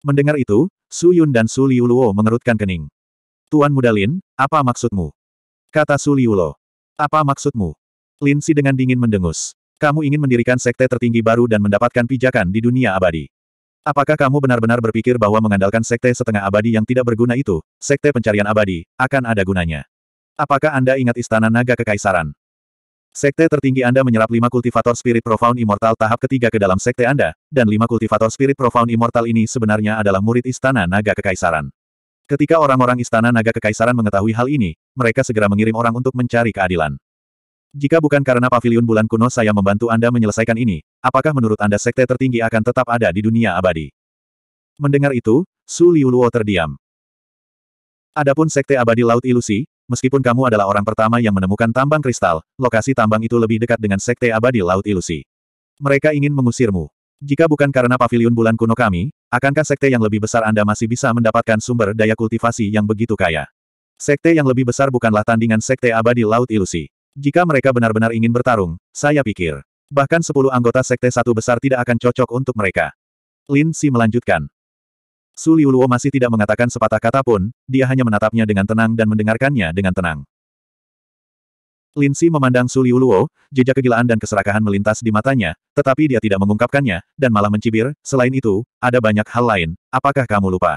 Mendengar itu, Su Yun dan Su Liu Luo mengerutkan kening. Tuan muda Lin, apa maksudmu? Kata Su Liu Luo. Apa maksudmu? Lin Si dengan dingin mendengus. Kamu ingin mendirikan sekte tertinggi baru dan mendapatkan pijakan di dunia abadi. Apakah kamu benar-benar berpikir bahwa mengandalkan sekte setengah abadi yang tidak berguna itu, sekte pencarian abadi, akan ada gunanya? Apakah Anda ingat istana naga kekaisaran? Sekte tertinggi Anda menyerap lima kultivator spirit profound immortal tahap ketiga ke dalam sekte Anda, dan lima kultivator spirit profound immortal ini sebenarnya adalah murid Istana Naga Kekaisaran. Ketika orang-orang Istana Naga Kekaisaran mengetahui hal ini, mereka segera mengirim orang untuk mencari keadilan. Jika bukan karena pavilion bulan kuno saya membantu Anda menyelesaikan ini, apakah menurut Anda sekte tertinggi akan tetap ada di dunia abadi? Mendengar itu, Su Liuluo terdiam. Adapun Sekte Abadi Laut Ilusi, meskipun kamu adalah orang pertama yang menemukan tambang kristal, lokasi tambang itu lebih dekat dengan Sekte Abadi Laut Ilusi. Mereka ingin mengusirmu. Jika bukan karena pavilion bulan kuno kami, akankah sekte yang lebih besar Anda masih bisa mendapatkan sumber daya kultivasi yang begitu kaya? Sekte yang lebih besar bukanlah tandingan Sekte Abadi Laut Ilusi. Jika mereka benar-benar ingin bertarung, saya pikir, bahkan sepuluh anggota Sekte satu besar tidak akan cocok untuk mereka. Lin Si melanjutkan. Su Liuluo masih tidak mengatakan sepatah kata pun, dia hanya menatapnya dengan tenang dan mendengarkannya dengan tenang. Lin Si memandang Su Liuluo, jejak kegilaan dan keserakahan melintas di matanya, tetapi dia tidak mengungkapkannya, dan malah mencibir, selain itu, ada banyak hal lain, apakah kamu lupa?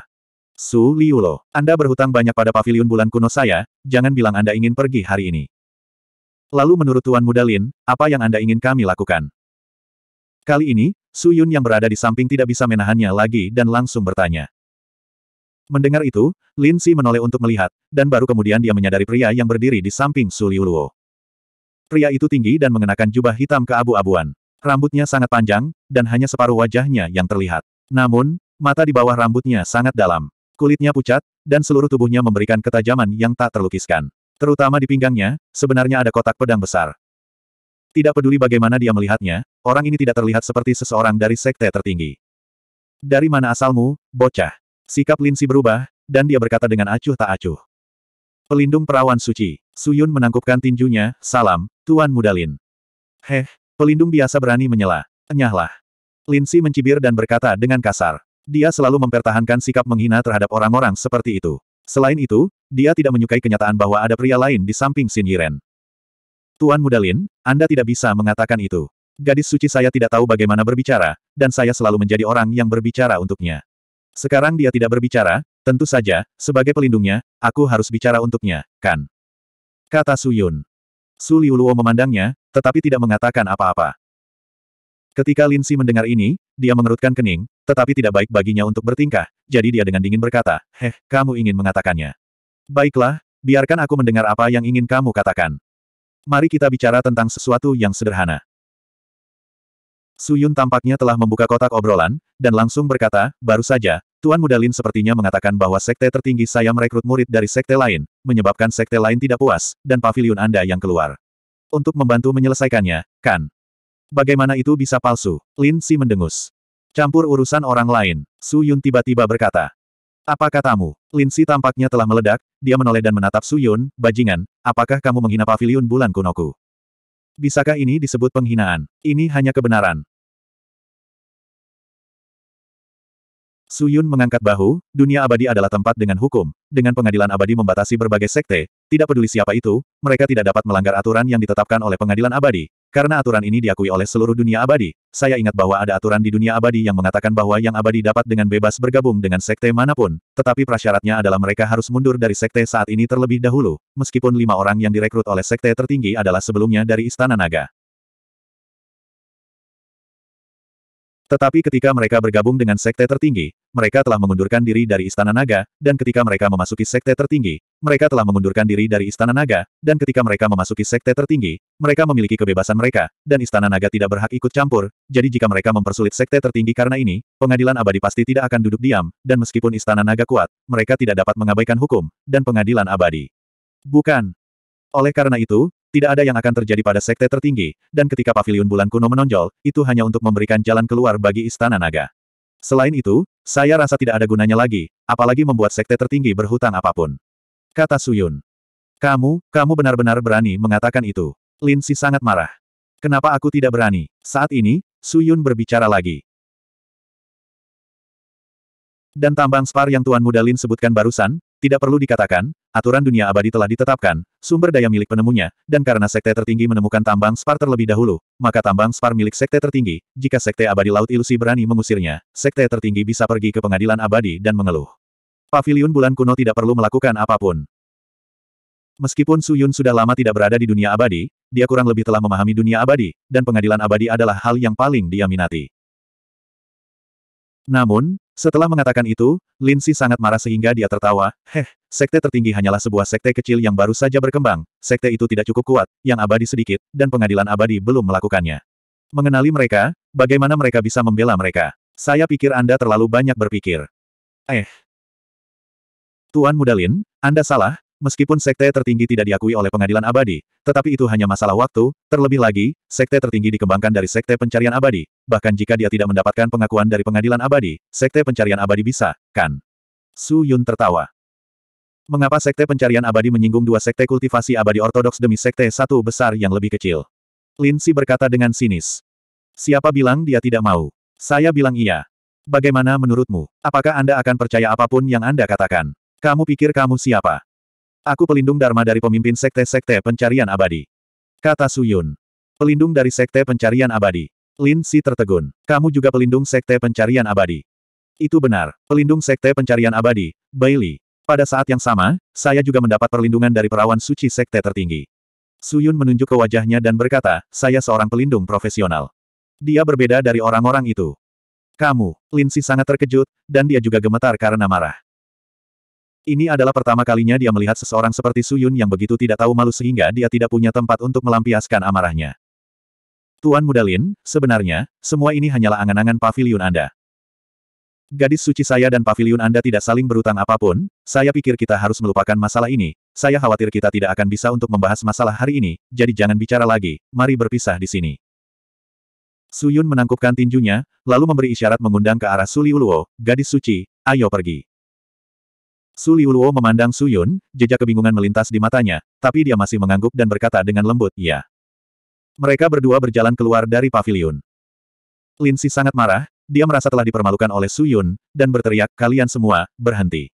Su Liuluo, Anda berhutang banyak pada pavilion bulan kuno saya, jangan bilang Anda ingin pergi hari ini. Lalu menurut Tuan Muda Lin, apa yang Anda ingin kami lakukan? Kali ini, Su Yun yang berada di samping tidak bisa menahannya lagi dan langsung bertanya. Mendengar itu, Lin Si menoleh untuk melihat, dan baru kemudian dia menyadari pria yang berdiri di samping Su Liuluo. Pria itu tinggi dan mengenakan jubah hitam ke abu abuan Rambutnya sangat panjang, dan hanya separuh wajahnya yang terlihat. Namun, mata di bawah rambutnya sangat dalam. Kulitnya pucat, dan seluruh tubuhnya memberikan ketajaman yang tak terlukiskan. Terutama di pinggangnya, sebenarnya ada kotak pedang besar. Tidak peduli bagaimana dia melihatnya, Orang ini tidak terlihat seperti seseorang dari sekte tertinggi. Dari mana asalmu, bocah? Sikap Linsi berubah, dan dia berkata dengan acuh tak acuh. Pelindung perawan suci. Suyun menangkupkan tinjunya, salam, Tuan Mudalin. Heh, pelindung biasa berani menyela. Enyahlah. Linsi mencibir dan berkata dengan kasar. Dia selalu mempertahankan sikap menghina terhadap orang-orang seperti itu. Selain itu, dia tidak menyukai kenyataan bahwa ada pria lain di samping Xin Yiren. Tuan Mudalin, Anda tidak bisa mengatakan itu. Gadis suci saya tidak tahu bagaimana berbicara, dan saya selalu menjadi orang yang berbicara untuknya. Sekarang dia tidak berbicara, tentu saja, sebagai pelindungnya, aku harus bicara untuknya, kan? Kata Suyun. Su Liuluo memandangnya, tetapi tidak mengatakan apa-apa. Ketika Lin Si mendengar ini, dia mengerutkan kening, tetapi tidak baik baginya untuk bertingkah, jadi dia dengan dingin berkata, Heh, kamu ingin mengatakannya. Baiklah, biarkan aku mendengar apa yang ingin kamu katakan. Mari kita bicara tentang sesuatu yang sederhana. Su Yun tampaknya telah membuka kotak obrolan, dan langsung berkata, baru saja, Tuan Muda Lin sepertinya mengatakan bahwa sekte tertinggi saya merekrut murid dari sekte lain, menyebabkan sekte lain tidak puas, dan pavilion Anda yang keluar. Untuk membantu menyelesaikannya, kan? Bagaimana itu bisa palsu? Lin Si mendengus. Campur urusan orang lain, Su Yun tiba-tiba berkata. Apa katamu? Lin Si tampaknya telah meledak, dia menoleh dan menatap Su Yun, bajingan, apakah kamu menghina pavilion bulan kunoku? Bisakah ini disebut penghinaan? Ini hanya kebenaran. Suyun mengangkat bahu, dunia abadi adalah tempat dengan hukum, dengan pengadilan abadi membatasi berbagai sekte, tidak peduli siapa itu, mereka tidak dapat melanggar aturan yang ditetapkan oleh pengadilan abadi, karena aturan ini diakui oleh seluruh dunia abadi, saya ingat bahwa ada aturan di dunia abadi yang mengatakan bahwa yang abadi dapat dengan bebas bergabung dengan sekte manapun, tetapi prasyaratnya adalah mereka harus mundur dari sekte saat ini terlebih dahulu, meskipun lima orang yang direkrut oleh sekte tertinggi adalah sebelumnya dari Istana Naga. Tetapi ketika mereka bergabung dengan sekte tertinggi, mereka telah mengundurkan diri dari Istana Naga, dan ketika mereka memasuki sekte tertinggi, mereka telah mengundurkan diri dari Istana Naga, dan ketika mereka memasuki sekte tertinggi, mereka memiliki kebebasan mereka, dan Istana Naga tidak berhak ikut campur, jadi jika mereka mempersulit sekte tertinggi karena ini, pengadilan abadi pasti tidak akan duduk diam, dan meskipun Istana Naga kuat, mereka tidak dapat mengabaikan hukum, dan pengadilan abadi. Bukan. Oleh karena itu, tidak ada yang akan terjadi pada sekte tertinggi, dan ketika pavilion bulan kuno menonjol, itu hanya untuk memberikan jalan keluar bagi istana naga. Selain itu, saya rasa tidak ada gunanya lagi, apalagi membuat sekte tertinggi berhutang apapun. Kata Suyun. Kamu, kamu benar-benar berani mengatakan itu. Lin Si sangat marah. Kenapa aku tidak berani? Saat ini, Suyun berbicara lagi. Dan tambang spar yang Tuan Muda Lin sebutkan barusan, tidak perlu dikatakan, aturan dunia abadi telah ditetapkan, sumber daya milik penemunya, dan karena sekte tertinggi menemukan tambang spar terlebih dahulu, maka tambang spar milik sekte tertinggi, jika sekte abadi laut ilusi berani mengusirnya, sekte tertinggi bisa pergi ke pengadilan abadi dan mengeluh. Paviliun bulan kuno tidak perlu melakukan apapun. Meskipun Su Yun sudah lama tidak berada di dunia abadi, dia kurang lebih telah memahami dunia abadi, dan pengadilan abadi adalah hal yang paling dia minati. Namun, setelah mengatakan itu, Lin si sangat marah sehingga dia tertawa, heh, sekte tertinggi hanyalah sebuah sekte kecil yang baru saja berkembang, sekte itu tidak cukup kuat, yang abadi sedikit, dan pengadilan abadi belum melakukannya. Mengenali mereka, bagaimana mereka bisa membela mereka? Saya pikir Anda terlalu banyak berpikir. Eh. Tuan Mudalin, Anda salah, Meskipun sekte tertinggi tidak diakui oleh pengadilan abadi, tetapi itu hanya masalah waktu, terlebih lagi, sekte tertinggi dikembangkan dari sekte pencarian abadi, bahkan jika dia tidak mendapatkan pengakuan dari pengadilan abadi, sekte pencarian abadi bisa, kan? Su Yun tertawa. Mengapa sekte pencarian abadi menyinggung dua sekte kultivasi abadi ortodoks demi sekte satu besar yang lebih kecil? Lin Si berkata dengan sinis. Siapa bilang dia tidak mau? Saya bilang iya. Bagaimana menurutmu? Apakah Anda akan percaya apapun yang Anda katakan? Kamu pikir kamu siapa? Aku pelindung Dharma dari pemimpin sekte-sekte pencarian abadi. Kata Suyun. Pelindung dari sekte pencarian abadi. Lin Si tertegun. Kamu juga pelindung sekte pencarian abadi. Itu benar, pelindung sekte pencarian abadi, Bailey. Pada saat yang sama, saya juga mendapat perlindungan dari perawan suci sekte tertinggi. Suyun menunjuk ke wajahnya dan berkata, saya seorang pelindung profesional. Dia berbeda dari orang-orang itu. Kamu, Lin Si sangat terkejut, dan dia juga gemetar karena marah. Ini adalah pertama kalinya dia melihat seseorang seperti Su Yun yang begitu tidak tahu malu sehingga dia tidak punya tempat untuk melampiaskan amarahnya. Tuan Mudalin, sebenarnya, semua ini hanyalah angan-angan pavilion Anda. Gadis suci saya dan pavilion Anda tidak saling berutang apapun, saya pikir kita harus melupakan masalah ini, saya khawatir kita tidak akan bisa untuk membahas masalah hari ini, jadi jangan bicara lagi, mari berpisah di sini. Suyun menangkupkan tinjunya, lalu memberi isyarat mengundang ke arah Suli Uluo, gadis suci, ayo pergi. Su Liuluo memandang Su Yun, jejak kebingungan melintas di matanya, tapi dia masih mengangguk dan berkata dengan lembut, ya. Mereka berdua berjalan keluar dari pavilion. Lin Si sangat marah, dia merasa telah dipermalukan oleh Su Yun, dan berteriak, kalian semua, berhenti.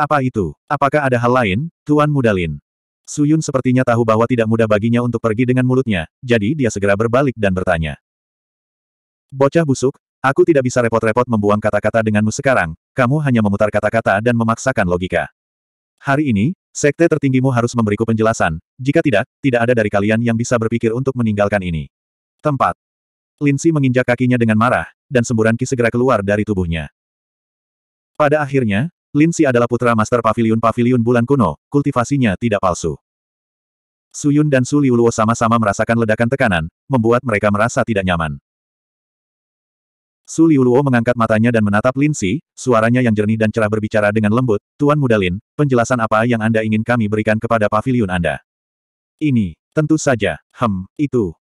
Apa itu? Apakah ada hal lain, Tuan Muda Lin? Su Yun sepertinya tahu bahwa tidak mudah baginya untuk pergi dengan mulutnya, jadi dia segera berbalik dan bertanya. Bocah busuk, Aku tidak bisa repot-repot membuang kata-kata denganmu sekarang, kamu hanya memutar kata-kata dan memaksakan logika. Hari ini, sekte tertinggimu harus memberiku penjelasan, jika tidak, tidak ada dari kalian yang bisa berpikir untuk meninggalkan ini. Tempat. Lindsay menginjak kakinya dengan marah, dan semburan ki segera keluar dari tubuhnya. Pada akhirnya, Lindsay adalah putra Master Pavilion Pavilion Bulan Kuno, kultivasinya tidak palsu. Suyun dan Su Liuluo sama-sama merasakan ledakan tekanan, membuat mereka merasa tidak nyaman. Su Liuluo mengangkat matanya dan menatap Lin Si, suaranya yang jernih dan cerah berbicara dengan lembut, Tuan Muda Lin, penjelasan apa yang Anda ingin kami berikan kepada pavilion Anda? Ini, tentu saja, hem, itu.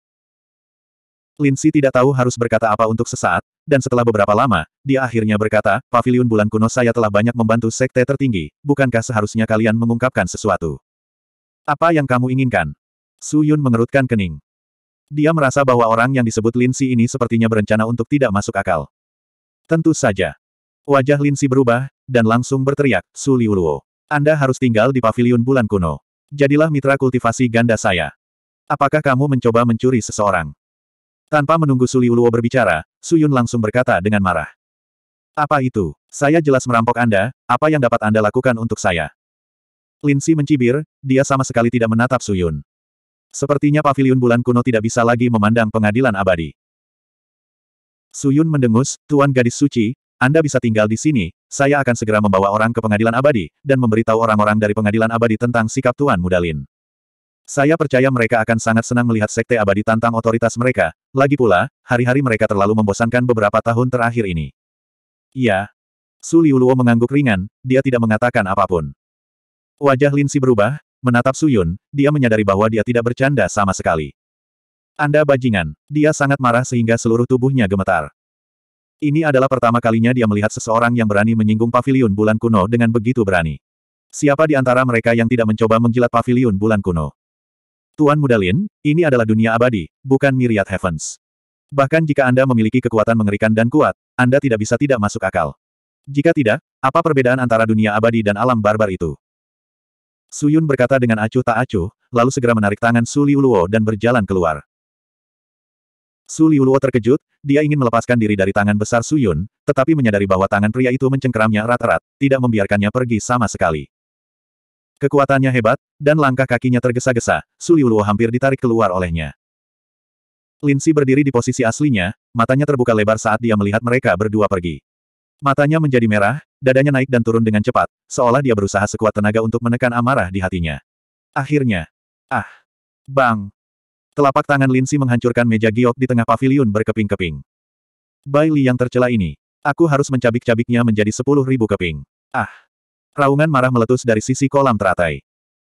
Lin Si tidak tahu harus berkata apa untuk sesaat, dan setelah beberapa lama, dia akhirnya berkata, pavilion Bulan Kuno saya telah banyak membantu sekte tertinggi, bukankah seharusnya kalian mengungkapkan sesuatu? Apa yang kamu inginkan? Su Yun mengerutkan kening. Dia merasa bahwa orang yang disebut Lin Si ini sepertinya berencana untuk tidak masuk akal. Tentu saja. Wajah Lin Si berubah, dan langsung berteriak, Su Liuluo. Anda harus tinggal di paviliun bulan kuno. Jadilah mitra kultivasi ganda saya. Apakah kamu mencoba mencuri seseorang? Tanpa menunggu Su Liuluo berbicara, Su Yun langsung berkata dengan marah. Apa itu? Saya jelas merampok Anda, apa yang dapat Anda lakukan untuk saya? Lin Si mencibir, dia sama sekali tidak menatap Su Yun. Sepertinya Pavilion bulan kuno tidak bisa lagi memandang pengadilan abadi. Suyun mendengus, Tuan Gadis Suci, Anda bisa tinggal di sini, saya akan segera membawa orang ke pengadilan abadi, dan memberitahu orang-orang dari pengadilan abadi tentang sikap Tuan Mudalin. Saya percaya mereka akan sangat senang melihat sekte abadi tantang otoritas mereka, lagi pula, hari-hari mereka terlalu membosankan beberapa tahun terakhir ini. Iya. Su Liuluo mengangguk ringan, dia tidak mengatakan apapun. Wajah Lin Si berubah, Menatap Suyun, dia menyadari bahwa dia tidak bercanda sama sekali. Anda bajingan, dia sangat marah sehingga seluruh tubuhnya gemetar. Ini adalah pertama kalinya dia melihat seseorang yang berani menyinggung Pavilion bulan kuno dengan begitu berani. Siapa di antara mereka yang tidak mencoba menjilat Pavilion bulan kuno? Tuan Mudalin, ini adalah dunia abadi, bukan Myriad Heavens. Bahkan jika Anda memiliki kekuatan mengerikan dan kuat, Anda tidak bisa tidak masuk akal. Jika tidak, apa perbedaan antara dunia abadi dan alam barbar itu? Suyun berkata dengan acuh tak acuh, lalu segera menarik tangan Su Liuluo dan berjalan keluar. Su Liuluo terkejut, dia ingin melepaskan diri dari tangan besar Suyun, tetapi menyadari bahwa tangan pria itu mencengkeramnya erat-erat, tidak membiarkannya pergi sama sekali. Kekuatannya hebat, dan langkah kakinya tergesa-gesa, Su Liuluo hampir ditarik keluar olehnya. Lindsay berdiri di posisi aslinya, matanya terbuka lebar saat dia melihat mereka berdua pergi. Matanya menjadi merah, Dadanya naik dan turun dengan cepat, seolah dia berusaha sekuat tenaga untuk menekan amarah di hatinya. Akhirnya. Ah. Bang. Telapak tangan Lin Linsi menghancurkan meja giok di tengah paviliun berkeping-keping. Bai Li yang tercela ini. Aku harus mencabik-cabiknya menjadi sepuluh ribu keping. Ah. Raungan marah meletus dari sisi kolam teratai.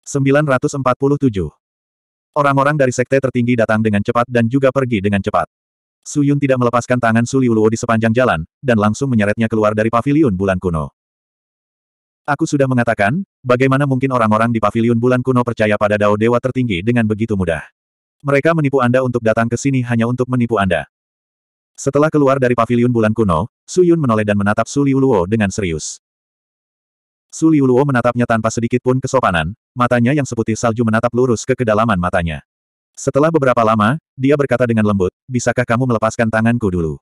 947. Orang-orang dari sekte tertinggi datang dengan cepat dan juga pergi dengan cepat. Su Yun tidak melepaskan tangan Suliuluo di sepanjang jalan, dan langsung menyeretnya keluar dari paviliun bulan kuno. Aku sudah mengatakan, bagaimana mungkin orang-orang di paviliun bulan kuno percaya pada Dao Dewa tertinggi dengan begitu mudah. Mereka menipu Anda untuk datang ke sini hanya untuk menipu Anda. Setelah keluar dari paviliun bulan kuno, Su Yun menoleh dan menatap Suliuluo dengan serius. Suliuluo menatapnya tanpa sedikit pun kesopanan, matanya yang seputih salju menatap lurus ke kedalaman matanya. Setelah beberapa lama, dia berkata dengan lembut, bisakah kamu melepaskan tanganku dulu?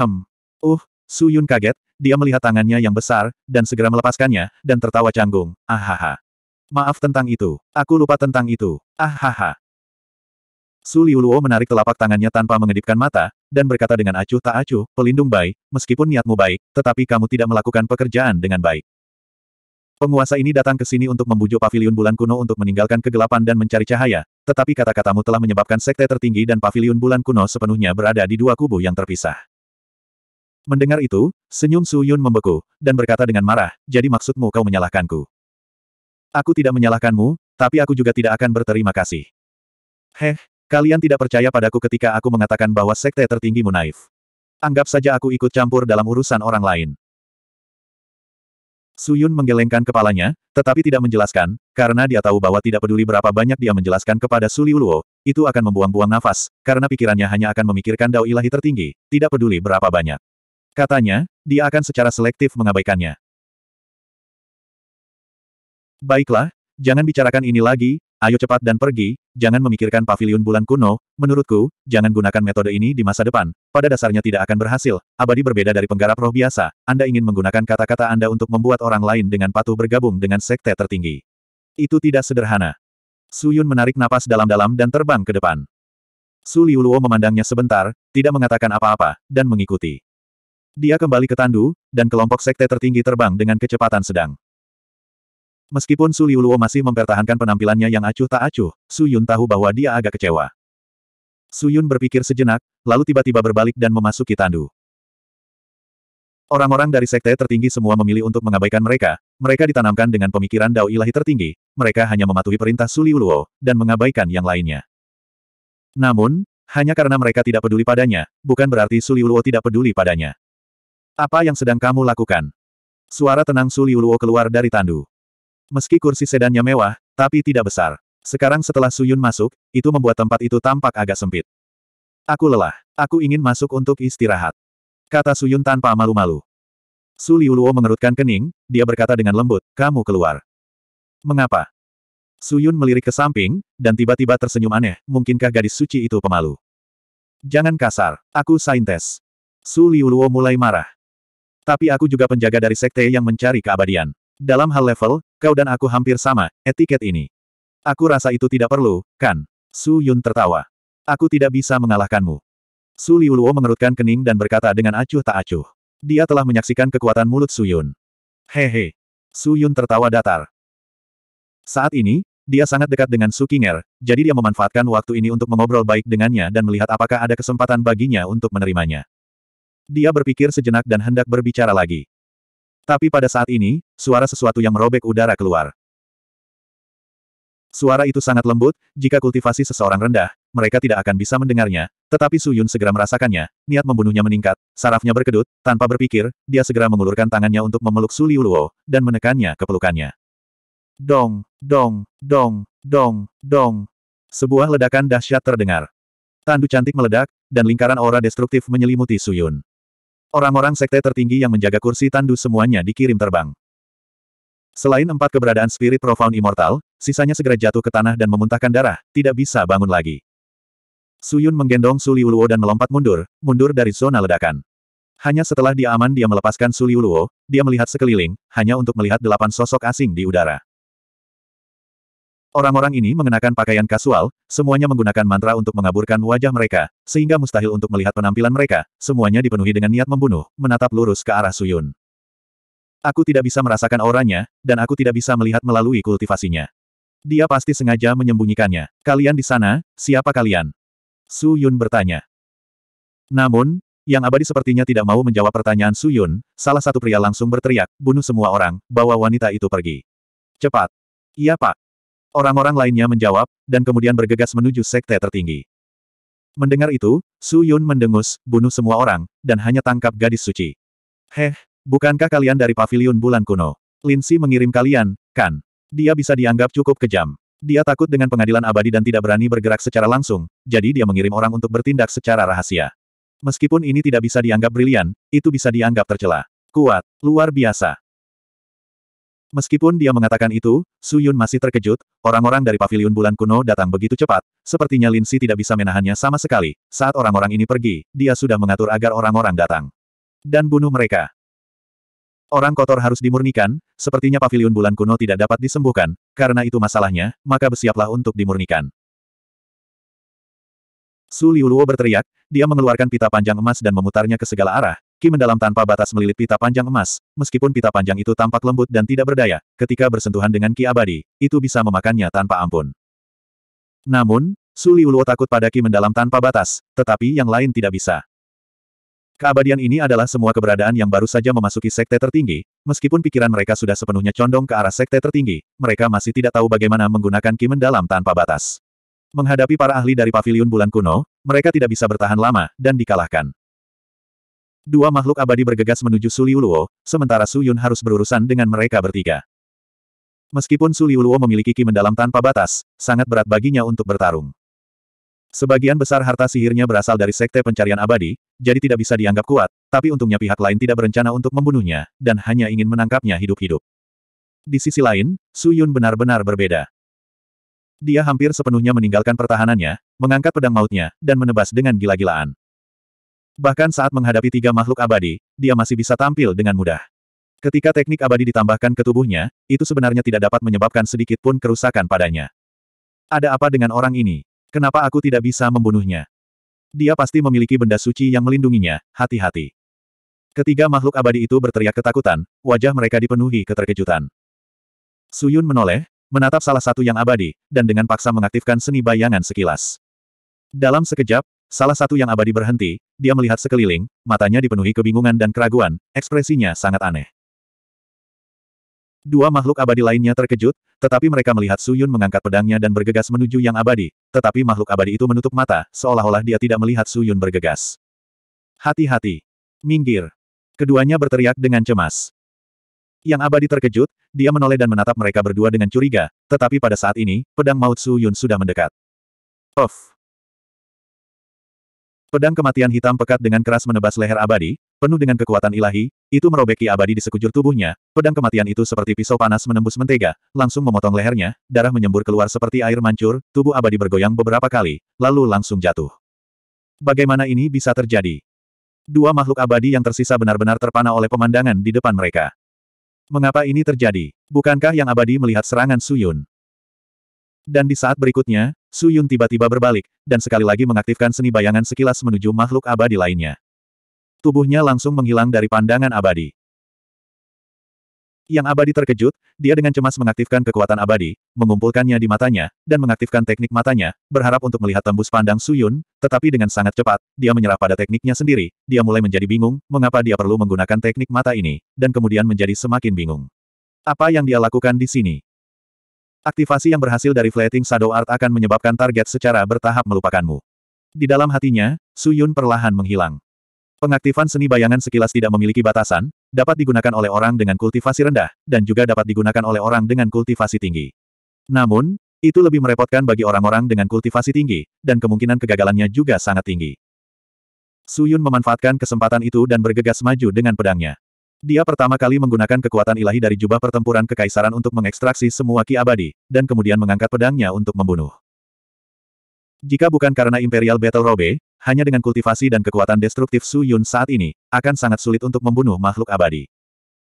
Hem. Uh, Su Yun kaget, dia melihat tangannya yang besar, dan segera melepaskannya, dan tertawa canggung. Ahaha. Maaf tentang itu. Aku lupa tentang itu. Ahaha. Su Liuluo menarik telapak tangannya tanpa mengedipkan mata, dan berkata dengan acuh tak acuh, pelindung baik, meskipun niatmu baik, tetapi kamu tidak melakukan pekerjaan dengan baik. Penguasa ini datang ke sini untuk membujuk pavilion bulan kuno untuk meninggalkan kegelapan dan mencari cahaya, tetapi kata-katamu telah menyebabkan sekte tertinggi dan pavilion bulan kuno sepenuhnya berada di dua kubu yang terpisah. Mendengar itu, senyum Su Yun membeku, dan berkata dengan marah, jadi maksudmu kau menyalahkanku. Aku tidak menyalahkanmu, tapi aku juga tidak akan berterima kasih. Heh, kalian tidak percaya padaku ketika aku mengatakan bahwa sekte tertinggimu naif. Anggap saja aku ikut campur dalam urusan orang lain. Suyun menggelengkan kepalanya, tetapi tidak menjelaskan, karena dia tahu bahwa tidak peduli berapa banyak dia menjelaskan kepada Suli Luo, itu akan membuang-buang nafas, karena pikirannya hanya akan memikirkan dao ilahi tertinggi, tidak peduli berapa banyak. Katanya, dia akan secara selektif mengabaikannya. Baiklah, jangan bicarakan ini lagi, Ayo cepat dan pergi, jangan memikirkan paviliun bulan kuno, menurutku, jangan gunakan metode ini di masa depan, pada dasarnya tidak akan berhasil, abadi berbeda dari penggarap roh biasa, Anda ingin menggunakan kata-kata Anda untuk membuat orang lain dengan patuh bergabung dengan sekte tertinggi. Itu tidak sederhana. Suyun menarik napas dalam-dalam dan terbang ke depan. Su Liuluo memandangnya sebentar, tidak mengatakan apa-apa, dan mengikuti. Dia kembali ke Tandu, dan kelompok sekte tertinggi terbang dengan kecepatan sedang. Meskipun Su Liuluo masih mempertahankan penampilannya yang acuh tak acuh, Su Yun tahu bahwa dia agak kecewa. Su Yun berpikir sejenak, lalu tiba-tiba berbalik dan memasuki tandu. Orang-orang dari sekte tertinggi semua memilih untuk mengabaikan mereka, mereka ditanamkan dengan pemikiran dao ilahi tertinggi, mereka hanya mematuhi perintah Su Liuluo, dan mengabaikan yang lainnya. Namun, hanya karena mereka tidak peduli padanya, bukan berarti Su Liuluo tidak peduli padanya. Apa yang sedang kamu lakukan? Suara tenang Su Liuluo keluar dari tandu. Meski kursi sedannya mewah, tapi tidak besar. Sekarang setelah Suyun masuk, itu membuat tempat itu tampak agak sempit. Aku lelah. Aku ingin masuk untuk istirahat. Kata Suyun tanpa malu-malu. Su Liuluo mengerutkan kening, dia berkata dengan lembut, kamu keluar. Mengapa? Suyun melirik ke samping, dan tiba-tiba tersenyum aneh, mungkinkah gadis suci itu pemalu? Jangan kasar, aku saintes. Su Liuluo mulai marah. Tapi aku juga penjaga dari sekte yang mencari keabadian. Dalam hal level, kau dan aku hampir sama, etiket ini. Aku rasa itu tidak perlu, kan? Su Yun tertawa. Aku tidak bisa mengalahkanmu. Su Liuluo mengerutkan kening dan berkata dengan acuh tak acuh. Dia telah menyaksikan kekuatan mulut Su Yun. Hehe. Su Yun tertawa datar. Saat ini, dia sangat dekat dengan Su Kinger, jadi dia memanfaatkan waktu ini untuk mengobrol baik dengannya dan melihat apakah ada kesempatan baginya untuk menerimanya. Dia berpikir sejenak dan hendak berbicara lagi. Tapi pada saat ini, suara sesuatu yang merobek udara keluar. Suara itu sangat lembut, jika kultivasi seseorang rendah, mereka tidak akan bisa mendengarnya, tetapi Su Yun segera merasakannya, niat membunuhnya meningkat, sarafnya berkedut, tanpa berpikir, dia segera mengulurkan tangannya untuk memeluk Su Liu Luo, dan menekannya ke pelukannya. Dong, dong, dong, dong, dong. Sebuah ledakan dahsyat terdengar. Tandu cantik meledak, dan lingkaran aura destruktif menyelimuti Su Yun. Orang-orang sekte tertinggi yang menjaga kursi tandu semuanya dikirim terbang. Selain empat keberadaan spirit profound immortal, sisanya segera jatuh ke tanah dan memuntahkan darah, tidak bisa bangun lagi. Suyun menggendong Suliuluo dan melompat mundur, mundur dari zona ledakan. Hanya setelah dia aman dia melepaskan Suliuluo, dia melihat sekeliling, hanya untuk melihat delapan sosok asing di udara. Orang-orang ini mengenakan pakaian kasual, semuanya menggunakan mantra untuk mengaburkan wajah mereka, sehingga mustahil untuk melihat penampilan mereka, semuanya dipenuhi dengan niat membunuh, menatap lurus ke arah Suyun. Aku tidak bisa merasakan auranya, dan aku tidak bisa melihat melalui kultivasinya. Dia pasti sengaja menyembunyikannya. Kalian di sana, siapa kalian? Su Yun bertanya. Namun, yang abadi sepertinya tidak mau menjawab pertanyaan Su Yun, salah satu pria langsung berteriak, bunuh semua orang, bawa wanita itu pergi. Cepat. Iya pak. Orang-orang lainnya menjawab, dan kemudian bergegas menuju sekte tertinggi. Mendengar itu, Su Yun mendengus, bunuh semua orang, dan hanya tangkap gadis suci. Heh, bukankah kalian dari Paviliun bulan kuno? Lin Si mengirim kalian, kan? Dia bisa dianggap cukup kejam. Dia takut dengan pengadilan abadi dan tidak berani bergerak secara langsung, jadi dia mengirim orang untuk bertindak secara rahasia. Meskipun ini tidak bisa dianggap brilian, itu bisa dianggap tercela. Kuat, luar biasa. Meskipun dia mengatakan itu, Su Yun masih terkejut, orang-orang dari paviliun bulan kuno datang begitu cepat, sepertinya Lin Si tidak bisa menahannya sama sekali. Saat orang-orang ini pergi, dia sudah mengatur agar orang-orang datang. Dan bunuh mereka. Orang kotor harus dimurnikan, sepertinya paviliun bulan kuno tidak dapat disembuhkan, karena itu masalahnya, maka bersiaplah untuk dimurnikan. Su Liuluo berteriak, dia mengeluarkan pita panjang emas dan memutarnya ke segala arah, Ki mendalam tanpa batas melilit pita panjang emas, meskipun pita panjang itu tampak lembut dan tidak berdaya, ketika bersentuhan dengan Ki abadi, itu bisa memakannya tanpa ampun. Namun, Suli Uluo takut pada Ki mendalam tanpa batas, tetapi yang lain tidak bisa. Keabadian ini adalah semua keberadaan yang baru saja memasuki sekte tertinggi, meskipun pikiran mereka sudah sepenuhnya condong ke arah sekte tertinggi, mereka masih tidak tahu bagaimana menggunakan ki mendalam tanpa batas. Menghadapi para ahli dari paviliun bulan kuno, mereka tidak bisa bertahan lama, dan dikalahkan. Dua makhluk abadi bergegas menuju Suliuluo, sementara Su Yun harus berurusan dengan mereka bertiga. Meskipun Suliuluo memiliki ki mendalam tanpa batas, sangat berat baginya untuk bertarung. Sebagian besar harta sihirnya berasal dari sekte pencarian abadi, jadi tidak bisa dianggap kuat, tapi untungnya pihak lain tidak berencana untuk membunuhnya, dan hanya ingin menangkapnya hidup-hidup. Di sisi lain, Su Yun benar-benar berbeda. Dia hampir sepenuhnya meninggalkan pertahanannya, mengangkat pedang mautnya, dan menebas dengan gila-gilaan. Bahkan saat menghadapi tiga makhluk abadi, dia masih bisa tampil dengan mudah. Ketika teknik abadi ditambahkan ke tubuhnya, itu sebenarnya tidak dapat menyebabkan sedikit pun kerusakan padanya. Ada apa dengan orang ini? Kenapa aku tidak bisa membunuhnya? Dia pasti memiliki benda suci yang melindunginya, hati-hati. Ketiga makhluk abadi itu berteriak ketakutan, wajah mereka dipenuhi keterkejutan. Suyun menoleh, menatap salah satu yang abadi, dan dengan paksa mengaktifkan seni bayangan sekilas. Dalam sekejap, Salah satu yang abadi berhenti, dia melihat sekeliling, matanya dipenuhi kebingungan dan keraguan, ekspresinya sangat aneh. Dua makhluk abadi lainnya terkejut, tetapi mereka melihat Suyun mengangkat pedangnya dan bergegas menuju yang abadi, tetapi makhluk abadi itu menutup mata, seolah-olah dia tidak melihat Suyun bergegas. Hati-hati! Minggir! Keduanya berteriak dengan cemas. Yang abadi terkejut, dia menoleh dan menatap mereka berdua dengan curiga, tetapi pada saat ini, pedang maut Su Yun sudah mendekat. Of! Pedang kematian hitam pekat dengan keras menebas leher abadi, penuh dengan kekuatan ilahi, itu merobeki abadi di sekujur tubuhnya, pedang kematian itu seperti pisau panas menembus mentega, langsung memotong lehernya, darah menyembur keluar seperti air mancur, tubuh abadi bergoyang beberapa kali, lalu langsung jatuh. Bagaimana ini bisa terjadi? Dua makhluk abadi yang tersisa benar-benar terpana oleh pemandangan di depan mereka. Mengapa ini terjadi? Bukankah yang abadi melihat serangan Suyun? Dan di saat berikutnya, Su Yun tiba-tiba berbalik, dan sekali lagi mengaktifkan seni bayangan sekilas menuju makhluk abadi lainnya. Tubuhnya langsung menghilang dari pandangan abadi. Yang abadi terkejut, dia dengan cemas mengaktifkan kekuatan abadi, mengumpulkannya di matanya, dan mengaktifkan teknik matanya, berharap untuk melihat tembus pandang Su Yun, tetapi dengan sangat cepat, dia menyerah pada tekniknya sendiri, dia mulai menjadi bingung, mengapa dia perlu menggunakan teknik mata ini, dan kemudian menjadi semakin bingung. Apa yang dia lakukan di sini? Aktivasi yang berhasil dari Flating Shadow Art akan menyebabkan target secara bertahap melupakanmu. Di dalam hatinya, Suyun perlahan menghilang. Pengaktifan seni bayangan sekilas tidak memiliki batasan, dapat digunakan oleh orang dengan kultivasi rendah, dan juga dapat digunakan oleh orang dengan kultivasi tinggi. Namun, itu lebih merepotkan bagi orang-orang dengan kultivasi tinggi, dan kemungkinan kegagalannya juga sangat tinggi. Suyun memanfaatkan kesempatan itu dan bergegas maju dengan pedangnya. Dia pertama kali menggunakan kekuatan ilahi dari jubah pertempuran kekaisaran untuk mengekstraksi semua ki abadi, dan kemudian mengangkat pedangnya untuk membunuh. Jika bukan karena Imperial Battle Robe, hanya dengan kultivasi dan kekuatan destruktif Su Yun saat ini, akan sangat sulit untuk membunuh makhluk abadi.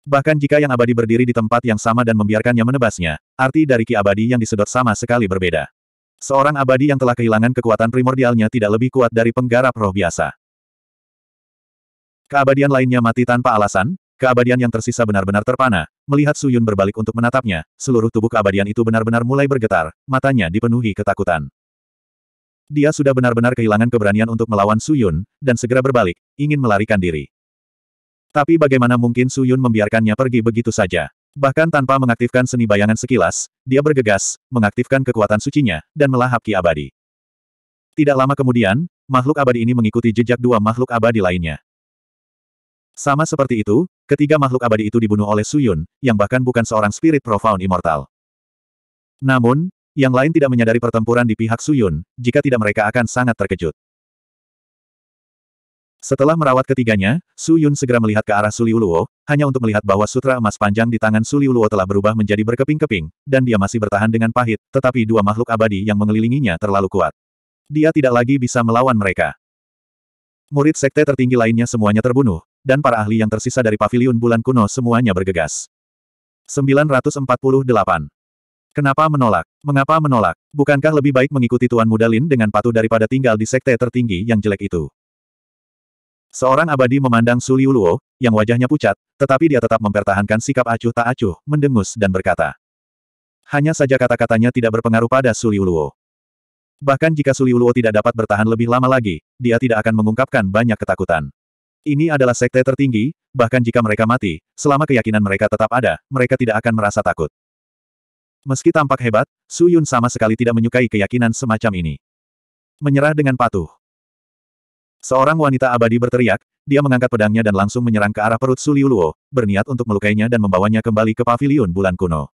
Bahkan jika yang abadi berdiri di tempat yang sama dan membiarkannya menebasnya, arti dari ki abadi yang disedot sama sekali berbeda. Seorang abadi yang telah kehilangan kekuatan primordialnya tidak lebih kuat dari penggarap roh biasa. Keabadian lainnya mati tanpa alasan, Keabadian yang tersisa benar-benar terpana, melihat Suyun berbalik untuk menatapnya, seluruh tubuh keabadian itu benar-benar mulai bergetar, matanya dipenuhi ketakutan. Dia sudah benar-benar kehilangan keberanian untuk melawan Suyun, dan segera berbalik, ingin melarikan diri. Tapi bagaimana mungkin Suyun membiarkannya pergi begitu saja? Bahkan tanpa mengaktifkan seni bayangan sekilas, dia bergegas, mengaktifkan kekuatan sucinya, dan melahap ki abadi. Tidak lama kemudian, makhluk abadi ini mengikuti jejak dua makhluk abadi lainnya. Sama seperti itu, ketiga makhluk abadi itu dibunuh oleh Suyun, yang bahkan bukan seorang spirit profound immortal. Namun, yang lain tidak menyadari pertempuran di pihak Suyun, jika tidak mereka akan sangat terkejut. Setelah merawat ketiganya, Su Yun segera melihat ke arah Suliuluo, hanya untuk melihat bahwa sutra emas panjang di tangan Suliuluo telah berubah menjadi berkeping-keping, dan dia masih bertahan dengan pahit, tetapi dua makhluk abadi yang mengelilinginya terlalu kuat. Dia tidak lagi bisa melawan mereka. Murid sekte tertinggi lainnya semuanya terbunuh, dan para ahli yang tersisa dari paviliun bulan kuno semuanya bergegas. 948. Kenapa menolak? Mengapa menolak? Bukankah lebih baik mengikuti Tuan Muda Lin dengan patuh daripada tinggal di sekte tertinggi yang jelek itu? Seorang abadi memandang Suliu Luo, yang wajahnya pucat, tetapi dia tetap mempertahankan sikap acuh tak acuh, mendengus dan berkata. Hanya saja kata-katanya tidak berpengaruh pada Suliu Luo. Bahkan jika Suliu Luo tidak dapat bertahan lebih lama lagi, dia tidak akan mengungkapkan banyak ketakutan. Ini adalah sekte tertinggi, bahkan jika mereka mati, selama keyakinan mereka tetap ada, mereka tidak akan merasa takut. Meski tampak hebat, Su Yun sama sekali tidak menyukai keyakinan semacam ini. Menyerah dengan patuh. Seorang wanita abadi berteriak, dia mengangkat pedangnya dan langsung menyerang ke arah perut Su Liu Luo, berniat untuk melukainya dan membawanya kembali ke paviliun bulan kuno.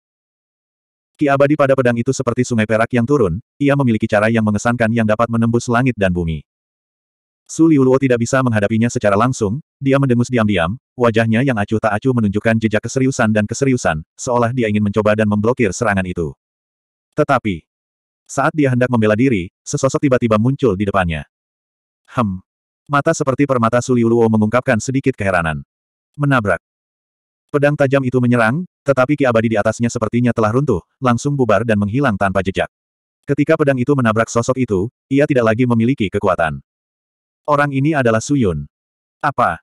Ki abadi pada pedang itu seperti sungai perak yang turun, ia memiliki cara yang mengesankan yang dapat menembus langit dan bumi. Su Liuluo tidak bisa menghadapinya secara langsung, dia mendengus diam-diam, wajahnya yang acuh tak acuh menunjukkan jejak keseriusan dan keseriusan, seolah dia ingin mencoba dan memblokir serangan itu. Tetapi, saat dia hendak membela diri, sesosok tiba-tiba muncul di depannya. Hem. Mata seperti permata Su Liuluo mengungkapkan sedikit keheranan. Menabrak. Pedang tajam itu menyerang, tetapi ki abadi di atasnya sepertinya telah runtuh, langsung bubar dan menghilang tanpa jejak. Ketika pedang itu menabrak sosok itu, ia tidak lagi memiliki kekuatan. Orang ini adalah Suyun. Apa?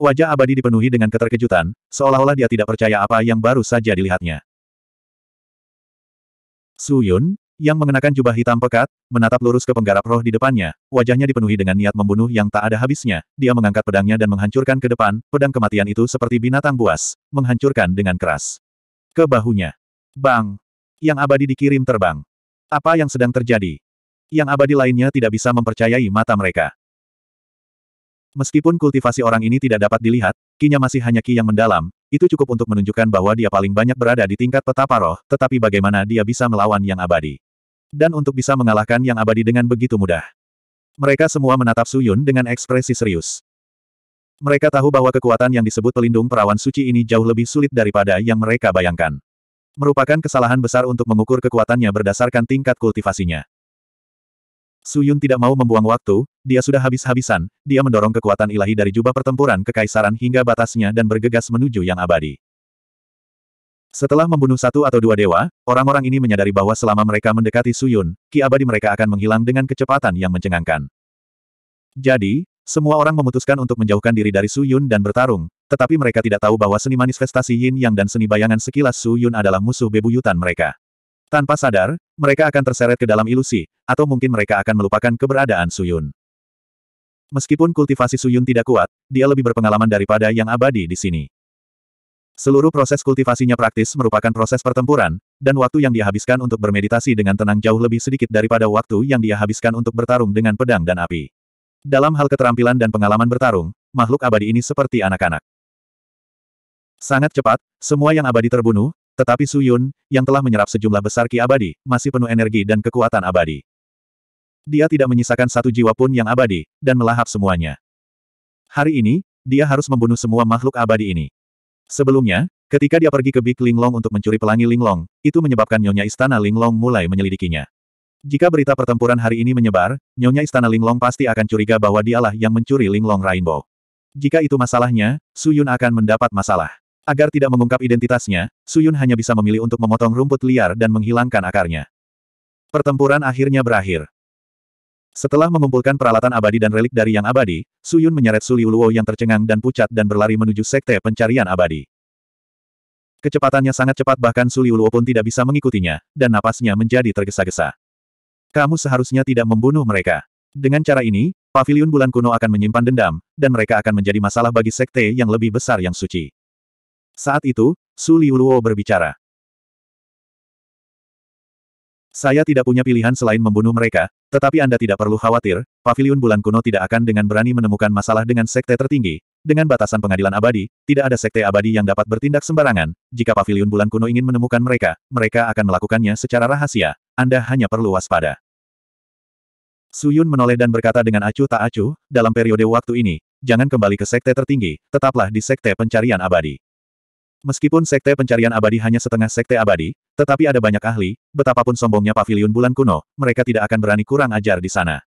Wajah abadi dipenuhi dengan keterkejutan, seolah-olah dia tidak percaya apa yang baru saja dilihatnya. Suyun, yang mengenakan jubah hitam pekat, menatap lurus ke penggarap roh di depannya, wajahnya dipenuhi dengan niat membunuh yang tak ada habisnya, dia mengangkat pedangnya dan menghancurkan ke depan, pedang kematian itu seperti binatang buas, menghancurkan dengan keras. Ke bahunya. Bang! Yang abadi dikirim terbang. Apa yang sedang terjadi? Yang abadi lainnya tidak bisa mempercayai mata mereka. Meskipun kultivasi orang ini tidak dapat dilihat, kinya masih hanya ki yang mendalam, itu cukup untuk menunjukkan bahwa dia paling banyak berada di tingkat petapa roh, tetapi bagaimana dia bisa melawan yang abadi. Dan untuk bisa mengalahkan yang abadi dengan begitu mudah. Mereka semua menatap Suyun dengan ekspresi serius. Mereka tahu bahwa kekuatan yang disebut pelindung perawan suci ini jauh lebih sulit daripada yang mereka bayangkan. Merupakan kesalahan besar untuk mengukur kekuatannya berdasarkan tingkat kultivasinya. Su Yun tidak mau membuang waktu, dia sudah habis-habisan, dia mendorong kekuatan ilahi dari jubah pertempuran kekaisaran hingga batasnya dan bergegas menuju yang abadi. Setelah membunuh satu atau dua dewa, orang-orang ini menyadari bahwa selama mereka mendekati Su Yun, ki abadi mereka akan menghilang dengan kecepatan yang mencengangkan. Jadi, semua orang memutuskan untuk menjauhkan diri dari Su Yun dan bertarung, tetapi mereka tidak tahu bahwa seni manifestasi Yin Yang dan seni bayangan sekilas Su Yun adalah musuh bebuyutan mereka. Tanpa sadar, mereka akan terseret ke dalam ilusi, atau mungkin mereka akan melupakan keberadaan Suyun. Meskipun kultivasi Suyun tidak kuat, dia lebih berpengalaman daripada yang abadi di sini. Seluruh proses kultivasinya praktis merupakan proses pertempuran, dan waktu yang dihabiskan untuk bermeditasi dengan tenang jauh lebih sedikit daripada waktu yang dia habiskan untuk bertarung dengan pedang dan api. Dalam hal keterampilan dan pengalaman bertarung, makhluk abadi ini seperti anak-anak. Sangat cepat, semua yang abadi terbunuh, tetapi Su Yun, yang telah menyerap sejumlah besar ki abadi, masih penuh energi dan kekuatan abadi. Dia tidak menyisakan satu jiwa pun yang abadi, dan melahap semuanya. Hari ini, dia harus membunuh semua makhluk abadi ini. Sebelumnya, ketika dia pergi ke Big Linglong untuk mencuri pelangi Linglong, itu menyebabkan Nyonya Istana Linglong mulai menyelidikinya. Jika berita pertempuran hari ini menyebar, Nyonya Istana Linglong pasti akan curiga bahwa dialah yang mencuri Linglong Rainbow. Jika itu masalahnya, Su Yun akan mendapat masalah. Agar tidak mengungkap identitasnya, Suyun hanya bisa memilih untuk memotong rumput liar dan menghilangkan akarnya. Pertempuran akhirnya berakhir. Setelah mengumpulkan peralatan abadi dan relik dari yang abadi, Suyun menyeret Suli Uluo yang tercengang dan pucat dan berlari menuju sekte pencarian abadi. Kecepatannya sangat cepat bahkan Suli Uluo pun tidak bisa mengikutinya, dan napasnya menjadi tergesa-gesa. Kamu seharusnya tidak membunuh mereka. Dengan cara ini, Paviliun bulan kuno akan menyimpan dendam, dan mereka akan menjadi masalah bagi sekte yang lebih besar yang suci. Saat itu, Su Liuluo berbicara. Saya tidak punya pilihan selain membunuh mereka, tetapi Anda tidak perlu khawatir, Paviliun Bulan Kuno tidak akan dengan berani menemukan masalah dengan sekte tertinggi. Dengan batasan pengadilan abadi, tidak ada sekte abadi yang dapat bertindak sembarangan. Jika Paviliun Bulan Kuno ingin menemukan mereka, mereka akan melakukannya secara rahasia. Anda hanya perlu waspada. Suyun menoleh dan berkata dengan acuh tak acuh, dalam periode waktu ini, jangan kembali ke sekte tertinggi, tetaplah di sekte pencarian abadi. Meskipun sekte pencarian abadi hanya setengah sekte abadi, tetapi ada banyak ahli, betapapun sombongnya paviliun bulan kuno, mereka tidak akan berani kurang ajar di sana.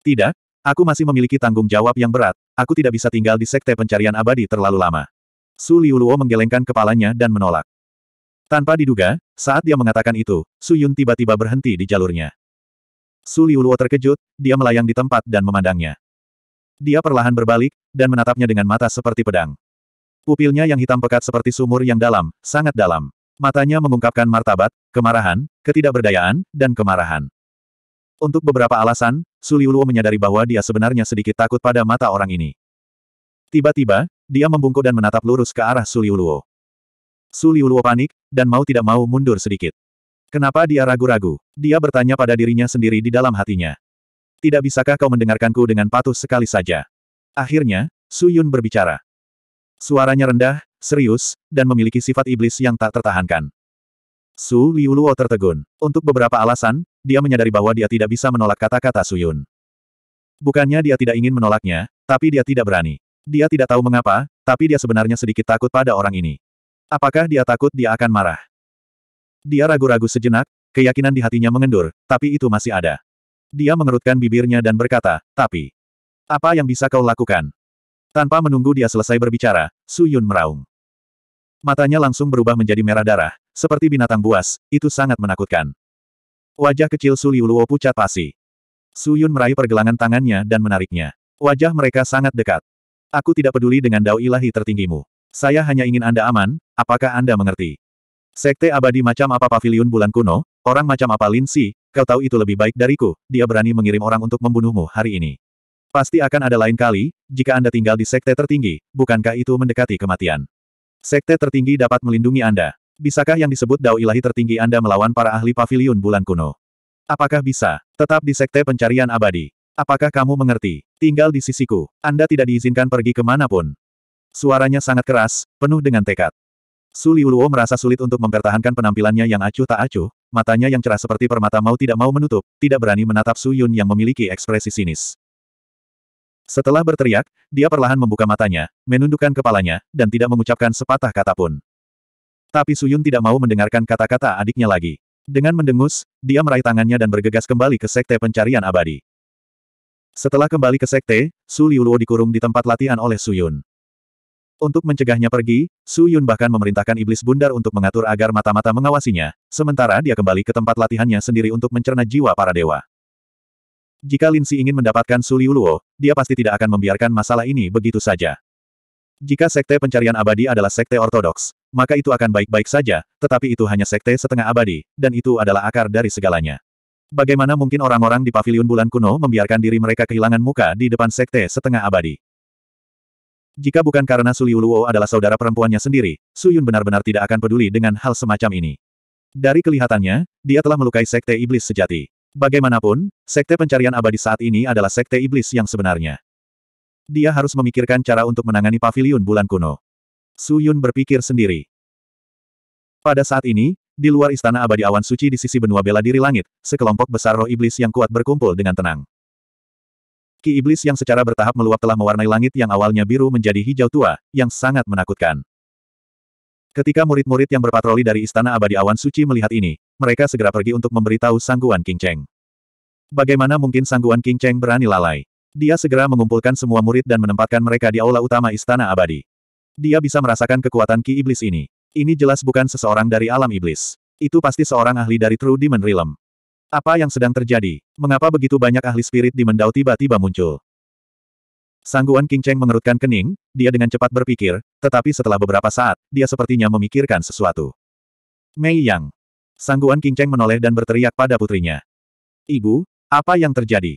Tidak, aku masih memiliki tanggung jawab yang berat, aku tidak bisa tinggal di sekte pencarian abadi terlalu lama. Su Liuluo menggelengkan kepalanya dan menolak. Tanpa diduga, saat dia mengatakan itu, Su Yun tiba-tiba berhenti di jalurnya. Su Liuluo terkejut, dia melayang di tempat dan memandangnya. Dia perlahan berbalik, dan menatapnya dengan mata seperti pedang. Pupilnya yang hitam pekat seperti sumur yang dalam, sangat dalam. Matanya mengungkapkan martabat, kemarahan, ketidakberdayaan, dan kemarahan. Untuk beberapa alasan, Suliuluo menyadari bahwa dia sebenarnya sedikit takut pada mata orang ini. Tiba-tiba, dia membungkuk dan menatap lurus ke arah Suliuluo. Suliuluo panik, dan mau tidak mau mundur sedikit. Kenapa dia ragu-ragu? Dia bertanya pada dirinya sendiri di dalam hatinya. Tidak bisakah kau mendengarkanku dengan patuh sekali saja? Akhirnya, Suyun berbicara. Suaranya rendah, serius, dan memiliki sifat iblis yang tak tertahankan. Su Liuluo tertegun. Untuk beberapa alasan, dia menyadari bahwa dia tidak bisa menolak kata-kata Suyun. Bukannya dia tidak ingin menolaknya, tapi dia tidak berani. Dia tidak tahu mengapa, tapi dia sebenarnya sedikit takut pada orang ini. Apakah dia takut dia akan marah? Dia ragu-ragu sejenak, keyakinan di hatinya mengendur, tapi itu masih ada. Dia mengerutkan bibirnya dan berkata, tapi... Apa yang bisa kau lakukan? Tanpa menunggu dia selesai berbicara, Su Yun meraung. Matanya langsung berubah menjadi merah darah, seperti binatang buas, itu sangat menakutkan. Wajah kecil Su Liuluo pucat pasi. Su Yun meraih pergelangan tangannya dan menariknya. Wajah mereka sangat dekat. Aku tidak peduli dengan dao ilahi tertinggimu. Saya hanya ingin Anda aman, apakah Anda mengerti? Sekte abadi macam apa pavilion bulan kuno, orang macam apa Lin Si? kau tahu itu lebih baik dariku, dia berani mengirim orang untuk membunuhmu hari ini. Pasti akan ada lain kali, jika Anda tinggal di sekte tertinggi, bukankah itu mendekati kematian? Sekte tertinggi dapat melindungi Anda. Bisakah yang disebut dao ilahi tertinggi Anda melawan para ahli pavilion bulan kuno? Apakah bisa? Tetap di sekte pencarian abadi. Apakah kamu mengerti? Tinggal di sisiku. Anda tidak diizinkan pergi kemanapun. Suaranya sangat keras, penuh dengan tekad. Su Liuluo merasa sulit untuk mempertahankan penampilannya yang acuh tak acuh, matanya yang cerah seperti permata mau tidak mau menutup, tidak berani menatap Su Yun yang memiliki ekspresi sinis. Setelah berteriak, dia perlahan membuka matanya, menundukkan kepalanya, dan tidak mengucapkan sepatah kata pun. Tapi Suyun tidak mau mendengarkan kata-kata adiknya lagi. Dengan mendengus, dia meraih tangannya dan bergegas kembali ke Sekte Pencarian Abadi. Setelah kembali ke Sekte, Su Liuluo dikurung di tempat latihan oleh Suyun. Untuk mencegahnya pergi, Su Yun bahkan memerintahkan iblis bundar untuk mengatur agar mata-mata mengawasinya, sementara dia kembali ke tempat latihannya sendiri untuk mencerna jiwa para dewa. Jika Lin Si ingin mendapatkan Su Liuluo, dia pasti tidak akan membiarkan masalah ini begitu saja. Jika sekte pencarian abadi adalah sekte ortodoks, maka itu akan baik-baik saja, tetapi itu hanya sekte setengah abadi, dan itu adalah akar dari segalanya. Bagaimana mungkin orang-orang di Paviliun bulan kuno membiarkan diri mereka kehilangan muka di depan sekte setengah abadi? Jika bukan karena Su Liuluo adalah saudara perempuannya sendiri, Su Yun benar-benar tidak akan peduli dengan hal semacam ini. Dari kelihatannya, dia telah melukai sekte iblis sejati. Bagaimanapun, sekte pencarian abadi saat ini adalah sekte iblis yang sebenarnya. Dia harus memikirkan cara untuk menangani pavilion bulan kuno. Su Yun berpikir sendiri. Pada saat ini, di luar istana abadi awan suci di sisi benua bela diri langit, sekelompok besar roh iblis yang kuat berkumpul dengan tenang. Ki iblis yang secara bertahap meluap telah mewarnai langit yang awalnya biru menjadi hijau tua, yang sangat menakutkan. Ketika murid-murid yang berpatroli dari istana abadi awan suci melihat ini, mereka segera pergi untuk memberitahu Sangguan King Cheng. Bagaimana mungkin Sangguan King Cheng berani lalai? Dia segera mengumpulkan semua murid dan menempatkan mereka di aula utama Istana Abadi. Dia bisa merasakan kekuatan Ki Iblis ini. Ini jelas bukan seseorang dari alam iblis. Itu pasti seorang ahli dari True Demon Realm. Apa yang sedang terjadi? Mengapa begitu banyak ahli spirit di Mendau tiba-tiba muncul? Sangguan King Cheng mengerutkan kening, dia dengan cepat berpikir, tetapi setelah beberapa saat, dia sepertinya memikirkan sesuatu. Mei Yang, Sangguan King Cheng menoleh dan berteriak pada putrinya. Ibu, apa yang terjadi?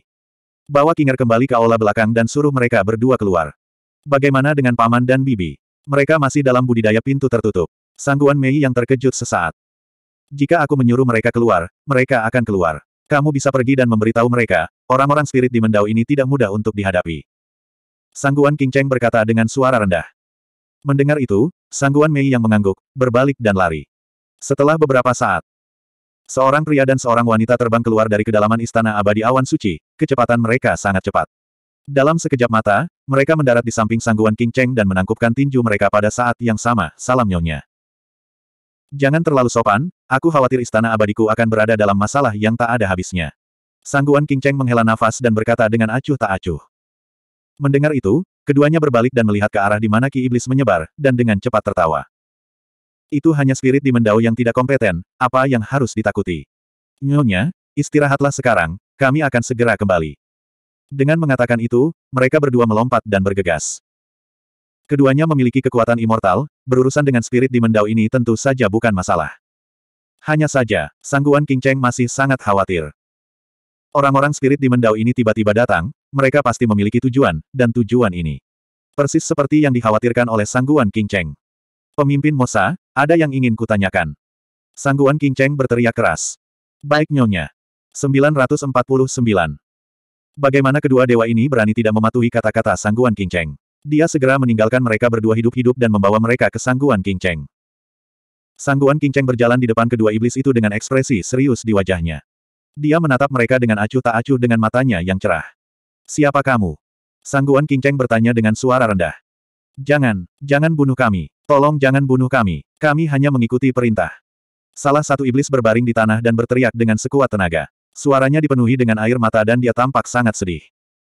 Bawa Kinger kembali ke aula belakang dan suruh mereka berdua keluar. Bagaimana dengan paman dan bibi? Mereka masih dalam budidaya pintu tertutup. Sangguan Mei yang terkejut sesaat. Jika aku menyuruh mereka keluar, mereka akan keluar. Kamu bisa pergi dan memberitahu mereka, orang-orang spirit di Mendau ini tidak mudah untuk dihadapi. Sangguan King Cheng berkata dengan suara rendah. Mendengar itu, Sangguan Mei yang mengangguk, berbalik dan lari. Setelah beberapa saat, Seorang pria dan seorang wanita terbang keluar dari kedalaman istana abadi awan suci, kecepatan mereka sangat cepat. Dalam sekejap mata, mereka mendarat di samping sangguan King Cheng dan menangkupkan tinju mereka pada saat yang sama, salam nyonya. Jangan terlalu sopan, aku khawatir istana abadiku akan berada dalam masalah yang tak ada habisnya. Sangguan King Cheng menghela nafas dan berkata dengan acuh tak acuh. Mendengar itu, keduanya berbalik dan melihat ke arah di mana Ki Iblis menyebar, dan dengan cepat tertawa. Itu hanya spirit di mendau yang tidak kompeten, apa yang harus ditakuti. Nyonya, istirahatlah sekarang, kami akan segera kembali. Dengan mengatakan itu, mereka berdua melompat dan bergegas. Keduanya memiliki kekuatan immortal, berurusan dengan spirit di mendau ini tentu saja bukan masalah. Hanya saja, sangguan King Cheng masih sangat khawatir. Orang-orang spirit di mendau ini tiba-tiba datang, mereka pasti memiliki tujuan, dan tujuan ini. Persis seperti yang dikhawatirkan oleh sangguan King Cheng. Pemimpin Mosa, ada yang ingin kutanyakan. Sangguan Kinceng berteriak keras. Baik nyonya. 949. Bagaimana kedua dewa ini berani tidak mematuhi kata-kata Sangguan Kinceng? Dia segera meninggalkan mereka berdua hidup-hidup dan membawa mereka ke Sangguan Kinceng. Sangguan Kinceng berjalan di depan kedua iblis itu dengan ekspresi serius di wajahnya. Dia menatap mereka dengan acuh tak acuh dengan matanya yang cerah. Siapa kamu? Sangguan Kinceng bertanya dengan suara rendah. Jangan, jangan bunuh kami. Tolong jangan bunuh kami. Kami hanya mengikuti perintah. Salah satu iblis berbaring di tanah dan berteriak dengan sekuat tenaga. Suaranya dipenuhi dengan air mata dan dia tampak sangat sedih.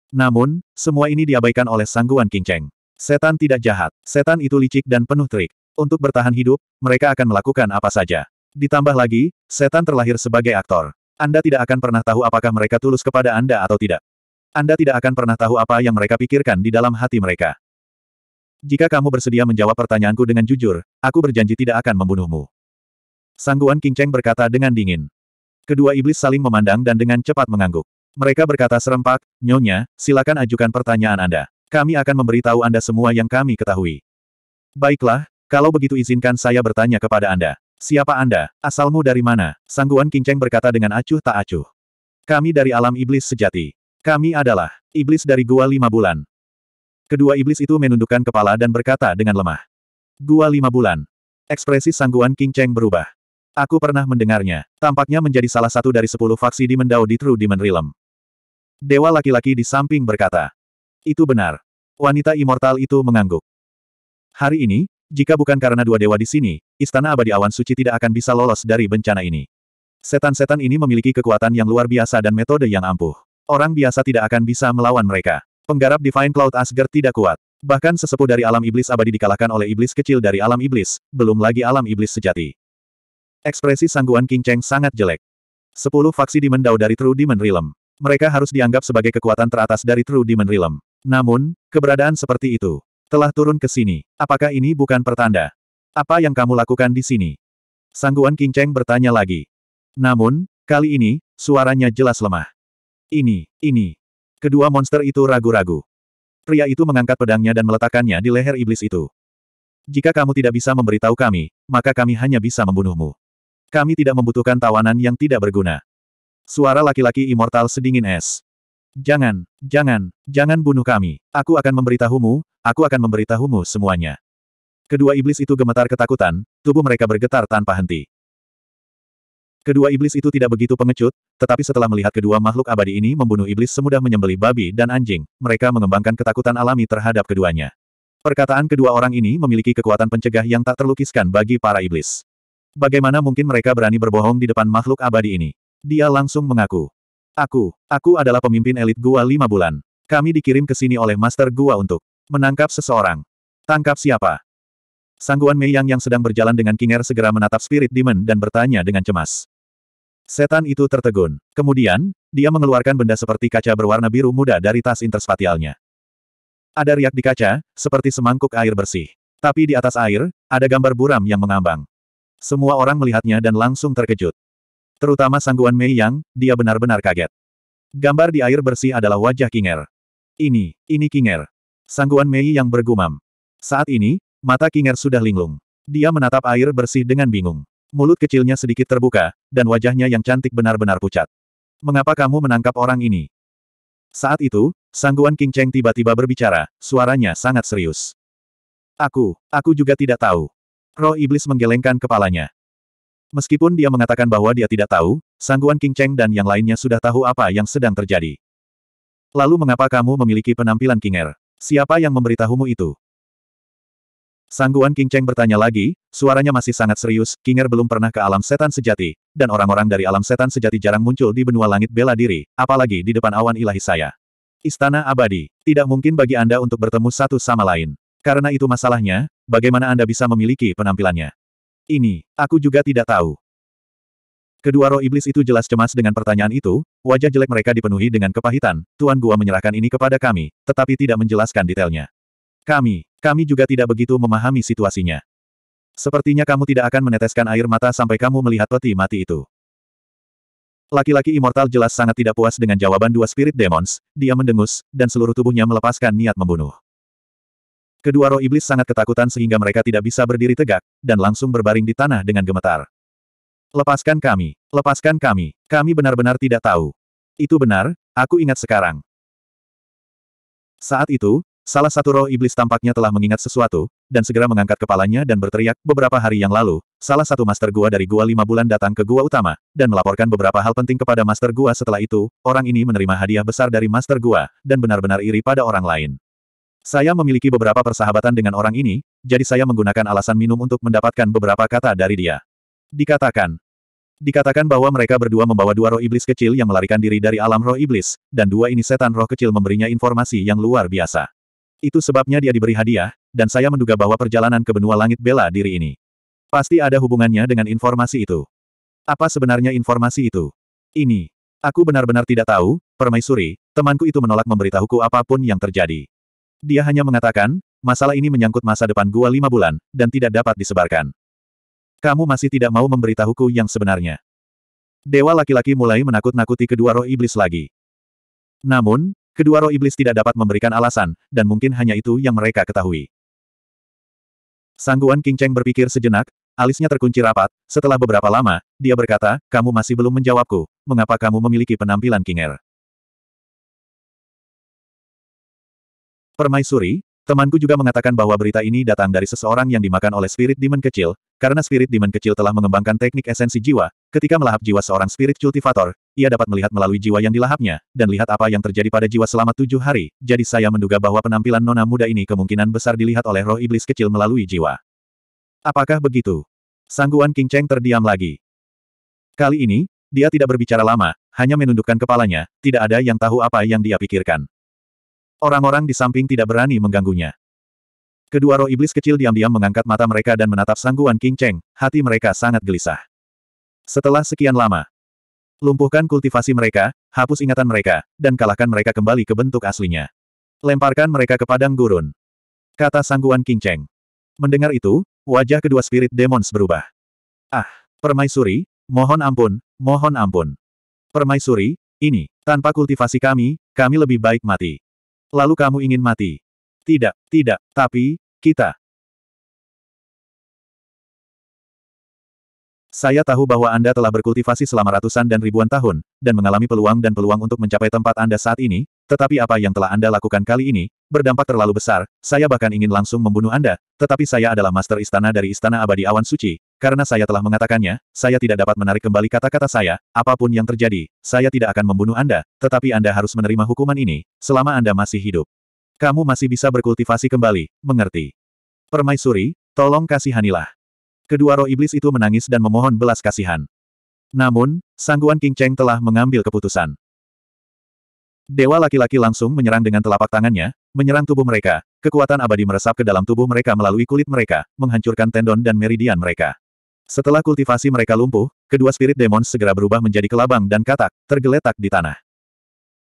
Namun, semua ini diabaikan oleh sangguan Kinceng. Setan tidak jahat. Setan itu licik dan penuh trik. Untuk bertahan hidup, mereka akan melakukan apa saja. Ditambah lagi, setan terlahir sebagai aktor. Anda tidak akan pernah tahu apakah mereka tulus kepada Anda atau tidak. Anda tidak akan pernah tahu apa yang mereka pikirkan di dalam hati mereka. Jika kamu bersedia menjawab pertanyaanku dengan jujur, aku berjanji tidak akan membunuhmu. Sangguan King Cheng berkata dengan dingin. Kedua iblis saling memandang dan dengan cepat mengangguk. Mereka berkata serempak, Nyonya, silakan ajukan pertanyaan Anda. Kami akan memberitahu Anda semua yang kami ketahui. Baiklah, kalau begitu izinkan saya bertanya kepada Anda. Siapa Anda? Asalmu dari mana? Sangguan King Cheng berkata dengan acuh tak acuh. Kami dari alam iblis sejati. Kami adalah iblis dari gua lima bulan. Kedua iblis itu menundukkan kepala dan berkata dengan lemah. Gua lima bulan. Ekspresi sangguan King Cheng berubah. Aku pernah mendengarnya. Tampaknya menjadi salah satu dari sepuluh faksi di Mendao di True Demon Realm. Dewa laki-laki di samping berkata. Itu benar. Wanita immortal itu mengangguk. Hari ini, jika bukan karena dua dewa di sini, Istana Abadi Awan Suci tidak akan bisa lolos dari bencana ini. Setan-setan ini memiliki kekuatan yang luar biasa dan metode yang ampuh. Orang biasa tidak akan bisa melawan mereka. Penggarap Divine Cloud Asgard tidak kuat. Bahkan sesepuh dari alam iblis abadi dikalahkan oleh iblis kecil dari alam iblis, belum lagi alam iblis sejati. Ekspresi sangguan King Cheng sangat jelek. Sepuluh faksi dimendau dari True Demon Realm. Mereka harus dianggap sebagai kekuatan teratas dari True Demon Realm. Namun, keberadaan seperti itu telah turun ke sini. Apakah ini bukan pertanda? Apa yang kamu lakukan di sini? Sangguan King Cheng bertanya lagi. Namun, kali ini, suaranya jelas lemah. Ini, ini, Kedua monster itu ragu-ragu. Pria itu mengangkat pedangnya dan meletakkannya di leher iblis itu. Jika kamu tidak bisa memberitahu kami, maka kami hanya bisa membunuhmu. Kami tidak membutuhkan tawanan yang tidak berguna. Suara laki-laki immortal sedingin es. Jangan, jangan, jangan bunuh kami. Aku akan memberitahumu, aku akan memberitahumu semuanya. Kedua iblis itu gemetar ketakutan, tubuh mereka bergetar tanpa henti. Kedua iblis itu tidak begitu pengecut, tetapi setelah melihat kedua makhluk abadi ini membunuh iblis semudah menyembeli babi dan anjing, mereka mengembangkan ketakutan alami terhadap keduanya. Perkataan kedua orang ini memiliki kekuatan pencegah yang tak terlukiskan bagi para iblis. Bagaimana mungkin mereka berani berbohong di depan makhluk abadi ini? Dia langsung mengaku. Aku, aku adalah pemimpin elit gua lima bulan. Kami dikirim ke sini oleh master gua untuk menangkap seseorang. Tangkap siapa? Sangguan Mei Yang yang sedang berjalan dengan Kinger segera menatap Spirit Demon dan bertanya dengan cemas. Setan itu tertegun. Kemudian, dia mengeluarkan benda seperti kaca berwarna biru muda dari tas interspatialnya. Ada riak di kaca, seperti semangkuk air bersih. Tapi di atas air, ada gambar buram yang mengambang. Semua orang melihatnya dan langsung terkejut. Terutama sangguan Mei Yang, dia benar-benar kaget. Gambar di air bersih adalah wajah Kinger. Ini, ini Kinger. Sangguan Mei Yang bergumam. Saat ini, mata Kinger sudah linglung. Dia menatap air bersih dengan bingung. Mulut kecilnya sedikit terbuka, dan wajahnya yang cantik benar-benar pucat. Mengapa kamu menangkap orang ini? Saat itu, sangguan King Cheng tiba-tiba berbicara, suaranya sangat serius. Aku, aku juga tidak tahu. Roh iblis menggelengkan kepalanya. Meskipun dia mengatakan bahwa dia tidak tahu, sangguan King Cheng dan yang lainnya sudah tahu apa yang sedang terjadi. Lalu mengapa kamu memiliki penampilan King Kinger? Siapa yang memberitahumu itu? Sangguan King Cheng bertanya lagi, suaranya masih sangat serius, Kinger belum pernah ke alam setan sejati, dan orang-orang dari alam setan sejati jarang muncul di benua langit bela diri, apalagi di depan awan ilahi saya. Istana abadi, tidak mungkin bagi Anda untuk bertemu satu sama lain. Karena itu masalahnya, bagaimana Anda bisa memiliki penampilannya? Ini, aku juga tidak tahu. Kedua roh iblis itu jelas cemas dengan pertanyaan itu, wajah jelek mereka dipenuhi dengan kepahitan, Tuan Gua menyerahkan ini kepada kami, tetapi tidak menjelaskan detailnya. Kami, kami juga tidak begitu memahami situasinya. Sepertinya kamu tidak akan meneteskan air mata sampai kamu melihat peti mati itu. Laki-laki immortal jelas sangat tidak puas dengan jawaban dua spirit demons, dia mendengus, dan seluruh tubuhnya melepaskan niat membunuh. Kedua roh iblis sangat ketakutan sehingga mereka tidak bisa berdiri tegak, dan langsung berbaring di tanah dengan gemetar. Lepaskan kami, lepaskan kami, kami benar-benar tidak tahu. Itu benar, aku ingat sekarang. Saat itu, Salah satu roh iblis tampaknya telah mengingat sesuatu, dan segera mengangkat kepalanya dan berteriak, beberapa hari yang lalu, salah satu master gua dari gua lima bulan datang ke gua utama, dan melaporkan beberapa hal penting kepada master gua setelah itu, orang ini menerima hadiah besar dari master gua, dan benar-benar iri pada orang lain. Saya memiliki beberapa persahabatan dengan orang ini, jadi saya menggunakan alasan minum untuk mendapatkan beberapa kata dari dia. Dikatakan, Dikatakan bahwa mereka berdua membawa dua roh iblis kecil yang melarikan diri dari alam roh iblis, dan dua ini setan roh kecil memberinya informasi yang luar biasa. Itu sebabnya dia diberi hadiah, dan saya menduga bahwa perjalanan ke benua langit bela diri ini. Pasti ada hubungannya dengan informasi itu. Apa sebenarnya informasi itu? Ini. Aku benar-benar tidak tahu, permaisuri, temanku itu menolak memberitahuku apapun yang terjadi. Dia hanya mengatakan, masalah ini menyangkut masa depan gua lima bulan, dan tidak dapat disebarkan. Kamu masih tidak mau memberitahuku yang sebenarnya. Dewa laki-laki mulai menakut-nakuti kedua roh iblis lagi. Namun, Kedua roh iblis tidak dapat memberikan alasan, dan mungkin hanya itu yang mereka ketahui. Sangguan King Cheng berpikir sejenak, alisnya terkunci rapat, setelah beberapa lama, dia berkata, kamu masih belum menjawabku, mengapa kamu memiliki penampilan King Kinger? Permaisuri, temanku juga mengatakan bahwa berita ini datang dari seseorang yang dimakan oleh spirit demon kecil, karena spirit demon kecil telah mengembangkan teknik esensi jiwa, ketika melahap jiwa seorang spirit cultivator, ia dapat melihat melalui jiwa yang dilahapnya, dan lihat apa yang terjadi pada jiwa selama tujuh hari, jadi saya menduga bahwa penampilan nona muda ini kemungkinan besar dilihat oleh roh iblis kecil melalui jiwa. Apakah begitu? Sangguan King Cheng terdiam lagi. Kali ini, dia tidak berbicara lama, hanya menundukkan kepalanya, tidak ada yang tahu apa yang dia pikirkan. Orang-orang di samping tidak berani mengganggunya. Kedua roh iblis kecil diam-diam mengangkat mata mereka dan menatap Sangguan King Cheng, hati mereka sangat gelisah. Setelah sekian lama, Lumpuhkan kultivasi mereka, hapus ingatan mereka, dan kalahkan mereka kembali ke bentuk aslinya. Lemparkan mereka ke padang gurun. Kata sangguan King Cheng. Mendengar itu, wajah kedua spirit demons berubah. Ah, permaisuri, mohon ampun, mohon ampun. Permaisuri, ini, tanpa kultivasi kami, kami lebih baik mati. Lalu kamu ingin mati? Tidak, tidak, tapi, kita, Saya tahu bahwa Anda telah berkultivasi selama ratusan dan ribuan tahun, dan mengalami peluang dan peluang untuk mencapai tempat Anda saat ini, tetapi apa yang telah Anda lakukan kali ini, berdampak terlalu besar, saya bahkan ingin langsung membunuh Anda, tetapi saya adalah master istana dari Istana Abadi Awan Suci, karena saya telah mengatakannya, saya tidak dapat menarik kembali kata-kata saya, apapun yang terjadi, saya tidak akan membunuh Anda, tetapi Anda harus menerima hukuman ini, selama Anda masih hidup. Kamu masih bisa berkultivasi kembali, mengerti? Permaisuri, tolong kasihanilah. Kedua roh iblis itu menangis dan memohon belas kasihan. Namun, sangguan King Cheng telah mengambil keputusan. Dewa laki-laki langsung menyerang dengan telapak tangannya, menyerang tubuh mereka, kekuatan abadi meresap ke dalam tubuh mereka melalui kulit mereka, menghancurkan tendon dan meridian mereka. Setelah kultivasi mereka lumpuh, kedua spirit demon segera berubah menjadi kelabang dan katak, tergeletak di tanah.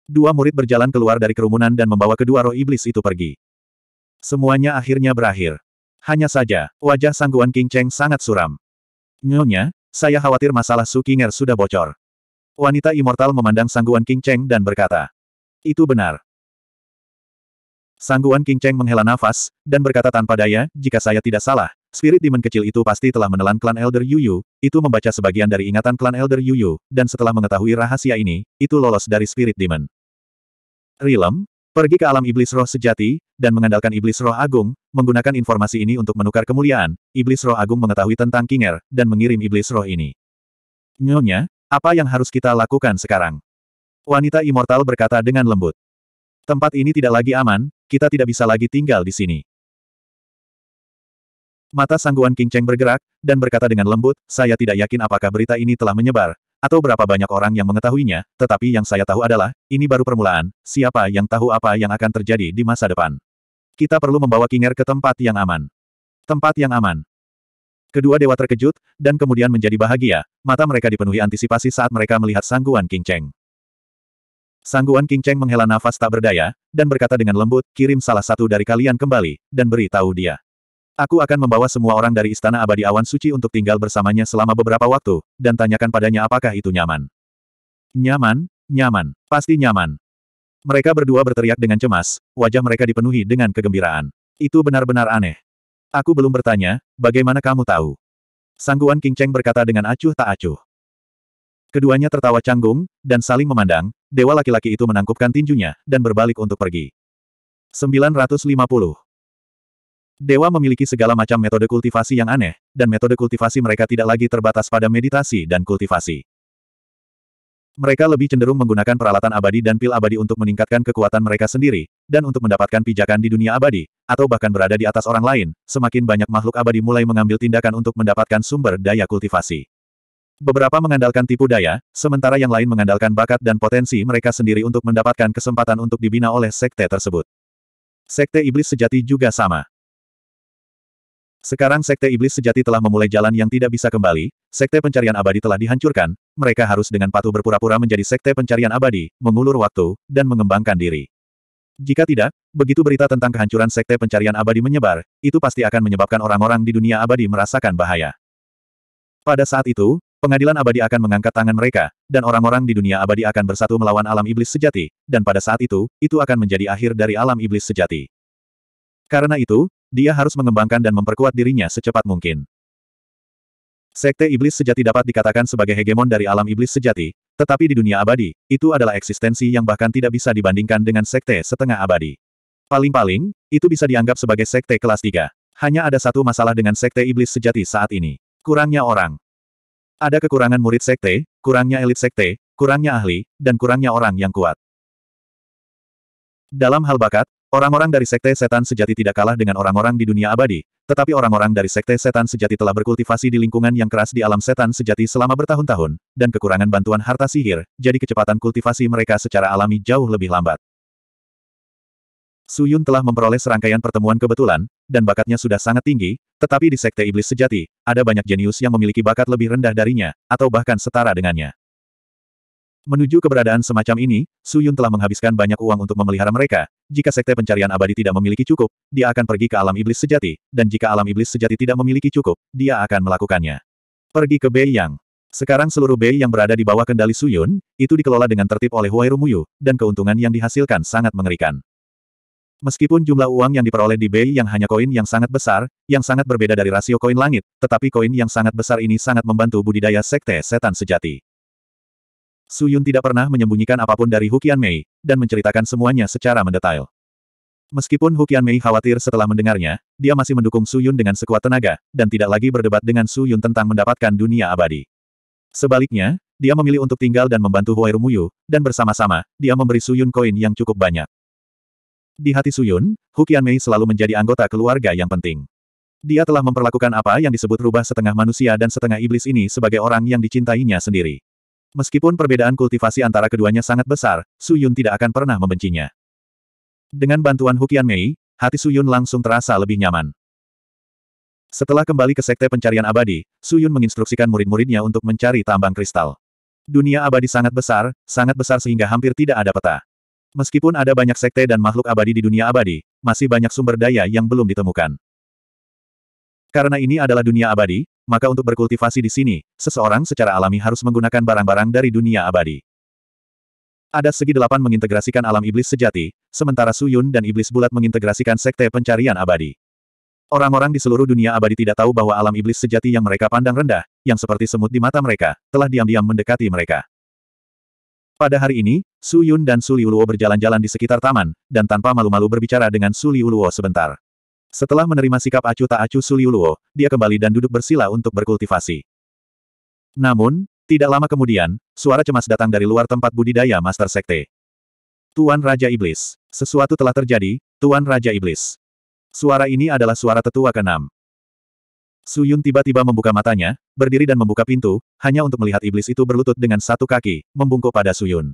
Dua murid berjalan keluar dari kerumunan dan membawa kedua roh iblis itu pergi. Semuanya akhirnya berakhir. Hanya saja, wajah sangguan King Cheng sangat suram. Nyonya, saya khawatir masalah Su Sukinger sudah bocor. Wanita immortal memandang sangguan King Cheng dan berkata, Itu benar. Sangguan King Cheng menghela nafas, dan berkata tanpa daya, jika saya tidak salah, spirit demon kecil itu pasti telah menelan klan Elder Yuyu, itu membaca sebagian dari ingatan klan Elder Yuyu, dan setelah mengetahui rahasia ini, itu lolos dari spirit demon. Rilem, Pergi ke alam iblis roh sejati, dan mengandalkan iblis roh agung, menggunakan informasi ini untuk menukar kemuliaan, iblis roh agung mengetahui tentang Kinger, dan mengirim iblis roh ini. Nyonya, apa yang harus kita lakukan sekarang? Wanita immortal berkata dengan lembut. Tempat ini tidak lagi aman, kita tidak bisa lagi tinggal di sini. Mata sangguan King Cheng bergerak, dan berkata dengan lembut, saya tidak yakin apakah berita ini telah menyebar, atau berapa banyak orang yang mengetahuinya, tetapi yang saya tahu adalah, ini baru permulaan, siapa yang tahu apa yang akan terjadi di masa depan. Kita perlu membawa Kinger ke tempat yang aman. Tempat yang aman. Kedua dewa terkejut, dan kemudian menjadi bahagia, mata mereka dipenuhi antisipasi saat mereka melihat sangguan King Cheng. Sangguan King Cheng menghela nafas tak berdaya, dan berkata dengan lembut, kirim salah satu dari kalian kembali, dan beritahu dia. Aku akan membawa semua orang dari Istana Abadi Awan Suci untuk tinggal bersamanya selama beberapa waktu, dan tanyakan padanya apakah itu nyaman. Nyaman, nyaman, pasti nyaman. Mereka berdua berteriak dengan cemas, wajah mereka dipenuhi dengan kegembiraan. Itu benar-benar aneh. Aku belum bertanya, bagaimana kamu tahu? Sangguan King Cheng berkata dengan acuh tak acuh. Keduanya tertawa canggung, dan saling memandang, dewa laki-laki itu menangkupkan tinjunya, dan berbalik untuk pergi. 950 Dewa memiliki segala macam metode kultivasi yang aneh, dan metode kultivasi mereka tidak lagi terbatas pada meditasi dan kultivasi. Mereka lebih cenderung menggunakan peralatan abadi dan pil abadi untuk meningkatkan kekuatan mereka sendiri, dan untuk mendapatkan pijakan di dunia abadi, atau bahkan berada di atas orang lain, semakin banyak makhluk abadi mulai mengambil tindakan untuk mendapatkan sumber daya kultivasi. Beberapa mengandalkan tipu daya, sementara yang lain mengandalkan bakat dan potensi mereka sendiri untuk mendapatkan kesempatan untuk dibina oleh sekte tersebut. Sekte iblis sejati juga sama. Sekarang Sekte Iblis Sejati telah memulai jalan yang tidak bisa kembali, Sekte Pencarian Abadi telah dihancurkan, mereka harus dengan patuh berpura-pura menjadi Sekte Pencarian Abadi, mengulur waktu, dan mengembangkan diri. Jika tidak, begitu berita tentang kehancuran Sekte Pencarian Abadi menyebar, itu pasti akan menyebabkan orang-orang di dunia abadi merasakan bahaya. Pada saat itu, pengadilan abadi akan mengangkat tangan mereka, dan orang-orang di dunia abadi akan bersatu melawan alam iblis sejati, dan pada saat itu, itu akan menjadi akhir dari alam iblis sejati. Karena itu, dia harus mengembangkan dan memperkuat dirinya secepat mungkin. Sekte iblis sejati dapat dikatakan sebagai hegemon dari alam iblis sejati, tetapi di dunia abadi, itu adalah eksistensi yang bahkan tidak bisa dibandingkan dengan sekte setengah abadi. Paling-paling, itu bisa dianggap sebagai sekte kelas 3. Hanya ada satu masalah dengan sekte iblis sejati saat ini. Kurangnya orang. Ada kekurangan murid sekte, kurangnya elit sekte, kurangnya ahli, dan kurangnya orang yang kuat. Dalam hal bakat, Orang-orang dari Sekte Setan Sejati tidak kalah dengan orang-orang di dunia abadi, tetapi orang-orang dari Sekte Setan Sejati telah berkultivasi di lingkungan yang keras di alam setan sejati selama bertahun-tahun, dan kekurangan bantuan harta sihir, jadi kecepatan kultivasi mereka secara alami jauh lebih lambat. Suyun telah memperoleh serangkaian pertemuan kebetulan, dan bakatnya sudah sangat tinggi, tetapi di Sekte Iblis Sejati, ada banyak jenius yang memiliki bakat lebih rendah darinya, atau bahkan setara dengannya. Menuju keberadaan semacam ini, Su Yun telah menghabiskan banyak uang untuk memelihara mereka. Jika sekte pencarian abadi tidak memiliki cukup, dia akan pergi ke alam iblis sejati, dan jika alam iblis sejati tidak memiliki cukup, dia akan melakukannya. Pergi ke Bei Yang. Sekarang seluruh Bei yang berada di bawah kendali Su Yun, itu dikelola dengan tertib oleh Huairu Muyu, dan keuntungan yang dihasilkan sangat mengerikan. Meskipun jumlah uang yang diperoleh di Bei yang hanya koin yang sangat besar, yang sangat berbeda dari rasio koin langit, tetapi koin yang sangat besar ini sangat membantu budidaya sekte setan sejati. Su Yun tidak pernah menyembunyikan apapun dari Hukian Mei, dan menceritakan semuanya secara mendetail. Meskipun Hukian Mei khawatir setelah mendengarnya, dia masih mendukung Su Yun dengan sekuat tenaga, dan tidak lagi berdebat dengan Su Yun tentang mendapatkan dunia abadi. Sebaliknya, dia memilih untuk tinggal dan membantu Huai Rumuyu, dan bersama-sama, dia memberi Su Yun koin yang cukup banyak. Di hati Su Yun, Hukian Mei selalu menjadi anggota keluarga yang penting. Dia telah memperlakukan apa yang disebut rubah setengah manusia dan setengah iblis ini sebagai orang yang dicintainya sendiri. Meskipun perbedaan kultivasi antara keduanya sangat besar, Su Yun tidak akan pernah membencinya. Dengan bantuan Hukian Mei, hati Su Yun langsung terasa lebih nyaman. Setelah kembali ke Sekte Pencarian Abadi, Su Yun menginstruksikan murid-muridnya untuk mencari tambang kristal. Dunia abadi sangat besar, sangat besar sehingga hampir tidak ada peta. Meskipun ada banyak sekte dan makhluk abadi di dunia abadi, masih banyak sumber daya yang belum ditemukan. Karena ini adalah dunia abadi, maka untuk berkultivasi di sini, seseorang secara alami harus menggunakan barang-barang dari dunia abadi. Ada segi delapan mengintegrasikan alam iblis sejati, sementara Suyun dan iblis bulat mengintegrasikan sekte pencarian abadi. Orang-orang di seluruh dunia abadi tidak tahu bahwa alam iblis sejati yang mereka pandang rendah, yang seperti semut di mata mereka, telah diam-diam mendekati mereka. Pada hari ini, Su Yun dan Su Liuluo berjalan-jalan di sekitar taman, dan tanpa malu-malu berbicara dengan Su Liuluo sebentar. Setelah menerima sikap acuh tak acuh Suliuluo, dia kembali dan duduk bersila untuk berkultivasi. Namun, tidak lama kemudian, suara cemas datang dari luar tempat budidaya Master Sekte. Tuan Raja Iblis. Sesuatu telah terjadi, Tuan Raja Iblis. Suara ini adalah suara tetua keenam. Suyun tiba-tiba membuka matanya, berdiri dan membuka pintu, hanya untuk melihat iblis itu berlutut dengan satu kaki, membungkuk pada Suyun.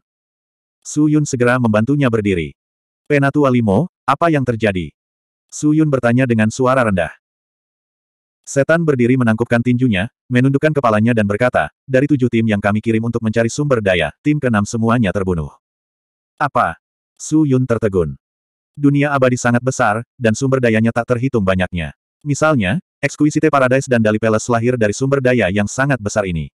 Suyun segera membantunya berdiri. Penatua Limo, apa yang terjadi? Su Yun bertanya dengan suara rendah. Setan berdiri menangkupkan tinjunya, menundukkan kepalanya dan berkata, dari tujuh tim yang kami kirim untuk mencari sumber daya, tim keenam semuanya terbunuh. Apa? Su Yun tertegun. Dunia abadi sangat besar, dan sumber dayanya tak terhitung banyaknya. Misalnya, Exquisite Paradise dan Dali Palace lahir dari sumber daya yang sangat besar ini.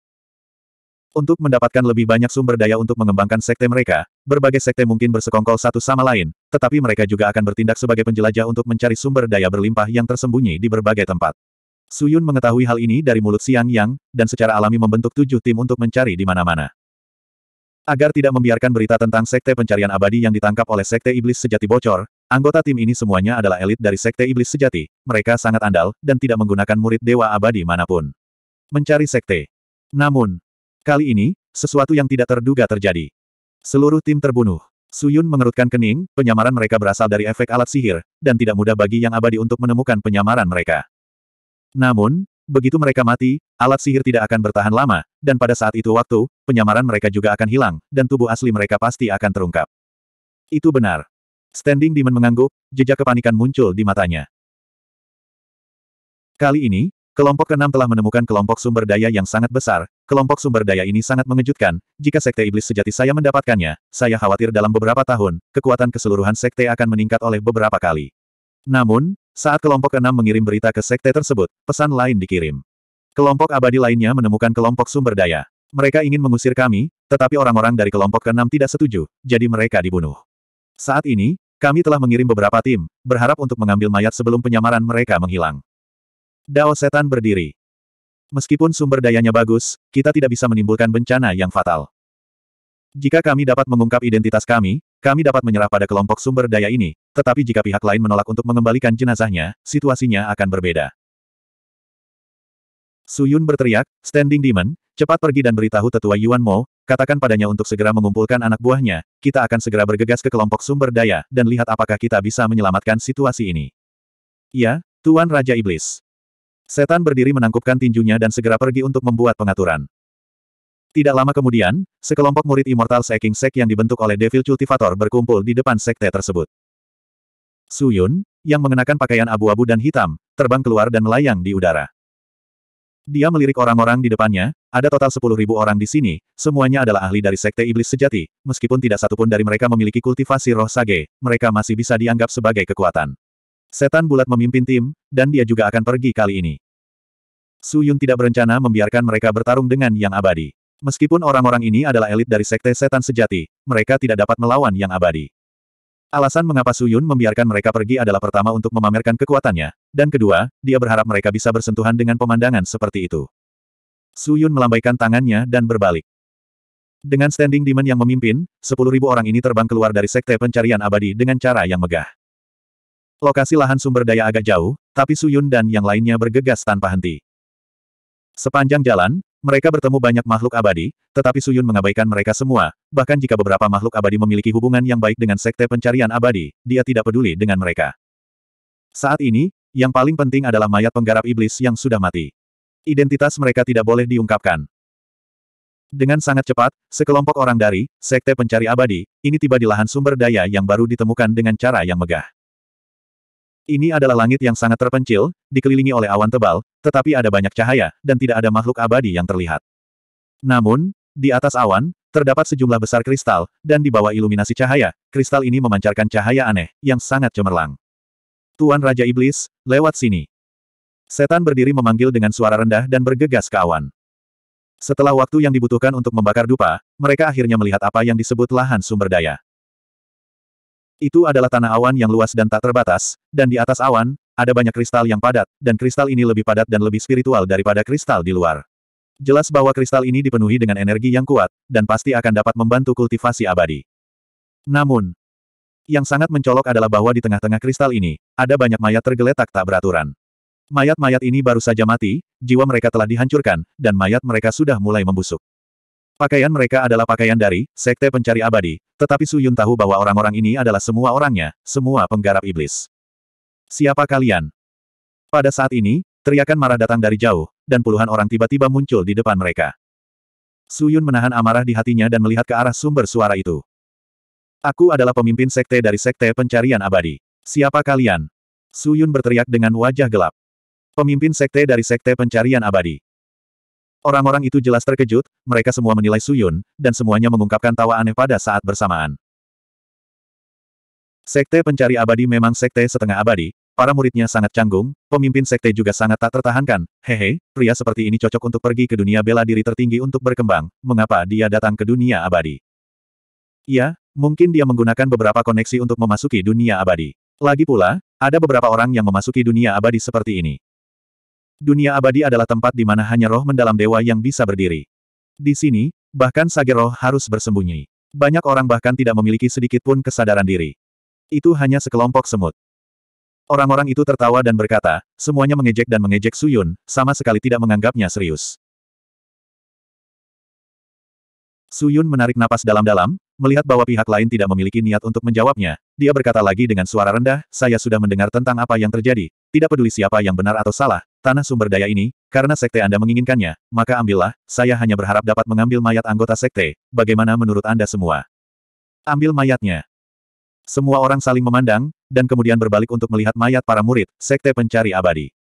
Untuk mendapatkan lebih banyak sumber daya untuk mengembangkan sekte mereka, berbagai sekte mungkin bersekongkol satu sama lain, tetapi mereka juga akan bertindak sebagai penjelajah untuk mencari sumber daya berlimpah yang tersembunyi di berbagai tempat. Suyun mengetahui hal ini dari mulut Siang Yang, dan secara alami membentuk tujuh tim untuk mencari di mana-mana. Agar tidak membiarkan berita tentang sekte pencarian abadi yang ditangkap oleh sekte iblis sejati bocor, anggota tim ini semuanya adalah elit dari sekte iblis sejati, mereka sangat andal, dan tidak menggunakan murid dewa abadi manapun. Mencari sekte. Namun, Kali ini, sesuatu yang tidak terduga terjadi. Seluruh tim terbunuh. Suyun mengerutkan kening, penyamaran mereka berasal dari efek alat sihir, dan tidak mudah bagi yang abadi untuk menemukan penyamaran mereka. Namun, begitu mereka mati, alat sihir tidak akan bertahan lama, dan pada saat itu waktu, penyamaran mereka juga akan hilang, dan tubuh asli mereka pasti akan terungkap. Itu benar. Standing Demon mengangguk, jejak kepanikan muncul di matanya. Kali ini, Kelompok keenam telah menemukan kelompok sumber daya yang sangat besar, kelompok sumber daya ini sangat mengejutkan, jika Sekte Iblis sejati saya mendapatkannya, saya khawatir dalam beberapa tahun, kekuatan keseluruhan Sekte akan meningkat oleh beberapa kali. Namun, saat kelompok keenam mengirim berita ke Sekte tersebut, pesan lain dikirim. Kelompok abadi lainnya menemukan kelompok sumber daya. Mereka ingin mengusir kami, tetapi orang-orang dari kelompok keenam tidak setuju, jadi mereka dibunuh. Saat ini, kami telah mengirim beberapa tim, berharap untuk mengambil mayat sebelum penyamaran mereka menghilang. Dao setan berdiri. Meskipun sumber dayanya bagus, kita tidak bisa menimbulkan bencana yang fatal. Jika kami dapat mengungkap identitas kami, kami dapat menyerah pada kelompok sumber daya ini, tetapi jika pihak lain menolak untuk mengembalikan jenazahnya, situasinya akan berbeda. Suyun berteriak, Standing Demon, cepat pergi dan beritahu tetua Yuan Mo, katakan padanya untuk segera mengumpulkan anak buahnya, kita akan segera bergegas ke kelompok sumber daya, dan lihat apakah kita bisa menyelamatkan situasi ini. Ya, Tuan Raja Iblis. Setan berdiri menangkupkan tinjunya dan segera pergi untuk membuat pengaturan. Tidak lama kemudian, sekelompok murid Immortal Seeking Sek yang dibentuk oleh Devil Cultivator berkumpul di depan sekte tersebut. Su Yun, yang mengenakan pakaian abu-abu dan hitam, terbang keluar dan melayang di udara. Dia melirik orang-orang di depannya, ada total 10.000 orang di sini, semuanya adalah ahli dari sekte iblis sejati, meskipun tidak satupun dari mereka memiliki kultivasi roh sage, mereka masih bisa dianggap sebagai kekuatan. Setan bulat memimpin tim, dan dia juga akan pergi kali ini. Su Yun tidak berencana membiarkan mereka bertarung dengan yang abadi. Meskipun orang-orang ini adalah elit dari sekte setan sejati, mereka tidak dapat melawan yang abadi. Alasan mengapa Su Yun membiarkan mereka pergi adalah pertama untuk memamerkan kekuatannya, dan kedua, dia berharap mereka bisa bersentuhan dengan pemandangan seperti itu. Su Yun melambaikan tangannya dan berbalik. Dengan standing demon yang memimpin, 10.000 orang ini terbang keluar dari sekte pencarian abadi dengan cara yang megah. Lokasi lahan sumber daya agak jauh, tapi Suyun dan yang lainnya bergegas tanpa henti. Sepanjang jalan, mereka bertemu banyak makhluk abadi, tetapi Suyun mengabaikan mereka semua, bahkan jika beberapa makhluk abadi memiliki hubungan yang baik dengan sekte pencarian abadi, dia tidak peduli dengan mereka. Saat ini, yang paling penting adalah mayat penggarap iblis yang sudah mati. Identitas mereka tidak boleh diungkapkan. Dengan sangat cepat, sekelompok orang dari Sekte Pencari Abadi, ini tiba di lahan sumber daya yang baru ditemukan dengan cara yang megah. Ini adalah langit yang sangat terpencil, dikelilingi oleh awan tebal, tetapi ada banyak cahaya, dan tidak ada makhluk abadi yang terlihat. Namun, di atas awan, terdapat sejumlah besar kristal, dan di bawah iluminasi cahaya, kristal ini memancarkan cahaya aneh, yang sangat cemerlang. Tuan Raja Iblis, lewat sini. Setan berdiri memanggil dengan suara rendah dan bergegas ke awan. Setelah waktu yang dibutuhkan untuk membakar dupa, mereka akhirnya melihat apa yang disebut lahan sumber daya. Itu adalah tanah awan yang luas dan tak terbatas, dan di atas awan, ada banyak kristal yang padat, dan kristal ini lebih padat dan lebih spiritual daripada kristal di luar. Jelas bahwa kristal ini dipenuhi dengan energi yang kuat, dan pasti akan dapat membantu kultivasi abadi. Namun, yang sangat mencolok adalah bahwa di tengah-tengah kristal ini, ada banyak mayat tergeletak tak beraturan. Mayat-mayat ini baru saja mati, jiwa mereka telah dihancurkan, dan mayat mereka sudah mulai membusuk. Pakaian mereka adalah pakaian dari sekte pencari abadi, tetapi Su Yun tahu bahwa orang-orang ini adalah semua orangnya, semua penggarap iblis. Siapa kalian? Pada saat ini, teriakan marah datang dari jauh, dan puluhan orang tiba-tiba muncul di depan mereka. Su Yun menahan amarah di hatinya dan melihat ke arah sumber suara itu. Aku adalah pemimpin sekte dari sekte pencarian abadi. Siapa kalian? Su Yun berteriak dengan wajah gelap. Pemimpin sekte dari sekte pencarian abadi. Orang-orang itu jelas terkejut, mereka semua menilai Suyun, dan semuanya mengungkapkan tawa aneh pada saat bersamaan. Sekte pencari abadi memang sekte setengah abadi, para muridnya sangat canggung, pemimpin sekte juga sangat tak tertahankan, hehe, pria seperti ini cocok untuk pergi ke dunia bela diri tertinggi untuk berkembang, mengapa dia datang ke dunia abadi? Ya, mungkin dia menggunakan beberapa koneksi untuk memasuki dunia abadi. Lagi pula, ada beberapa orang yang memasuki dunia abadi seperti ini. Dunia abadi adalah tempat di mana hanya roh mendalam dewa yang bisa berdiri. Di sini, bahkan sage roh harus bersembunyi. Banyak orang bahkan tidak memiliki sedikit pun kesadaran diri. Itu hanya sekelompok semut. Orang-orang itu tertawa dan berkata, semuanya mengejek dan mengejek Suyun, sama sekali tidak menganggapnya serius. Suyun menarik napas dalam-dalam, melihat bahwa pihak lain tidak memiliki niat untuk menjawabnya. Dia berkata lagi dengan suara rendah, saya sudah mendengar tentang apa yang terjadi, tidak peduli siapa yang benar atau salah, tanah sumber daya ini, karena sekte Anda menginginkannya, maka ambillah, saya hanya berharap dapat mengambil mayat anggota sekte, bagaimana menurut Anda semua? Ambil mayatnya. Semua orang saling memandang, dan kemudian berbalik untuk melihat mayat para murid, sekte pencari abadi.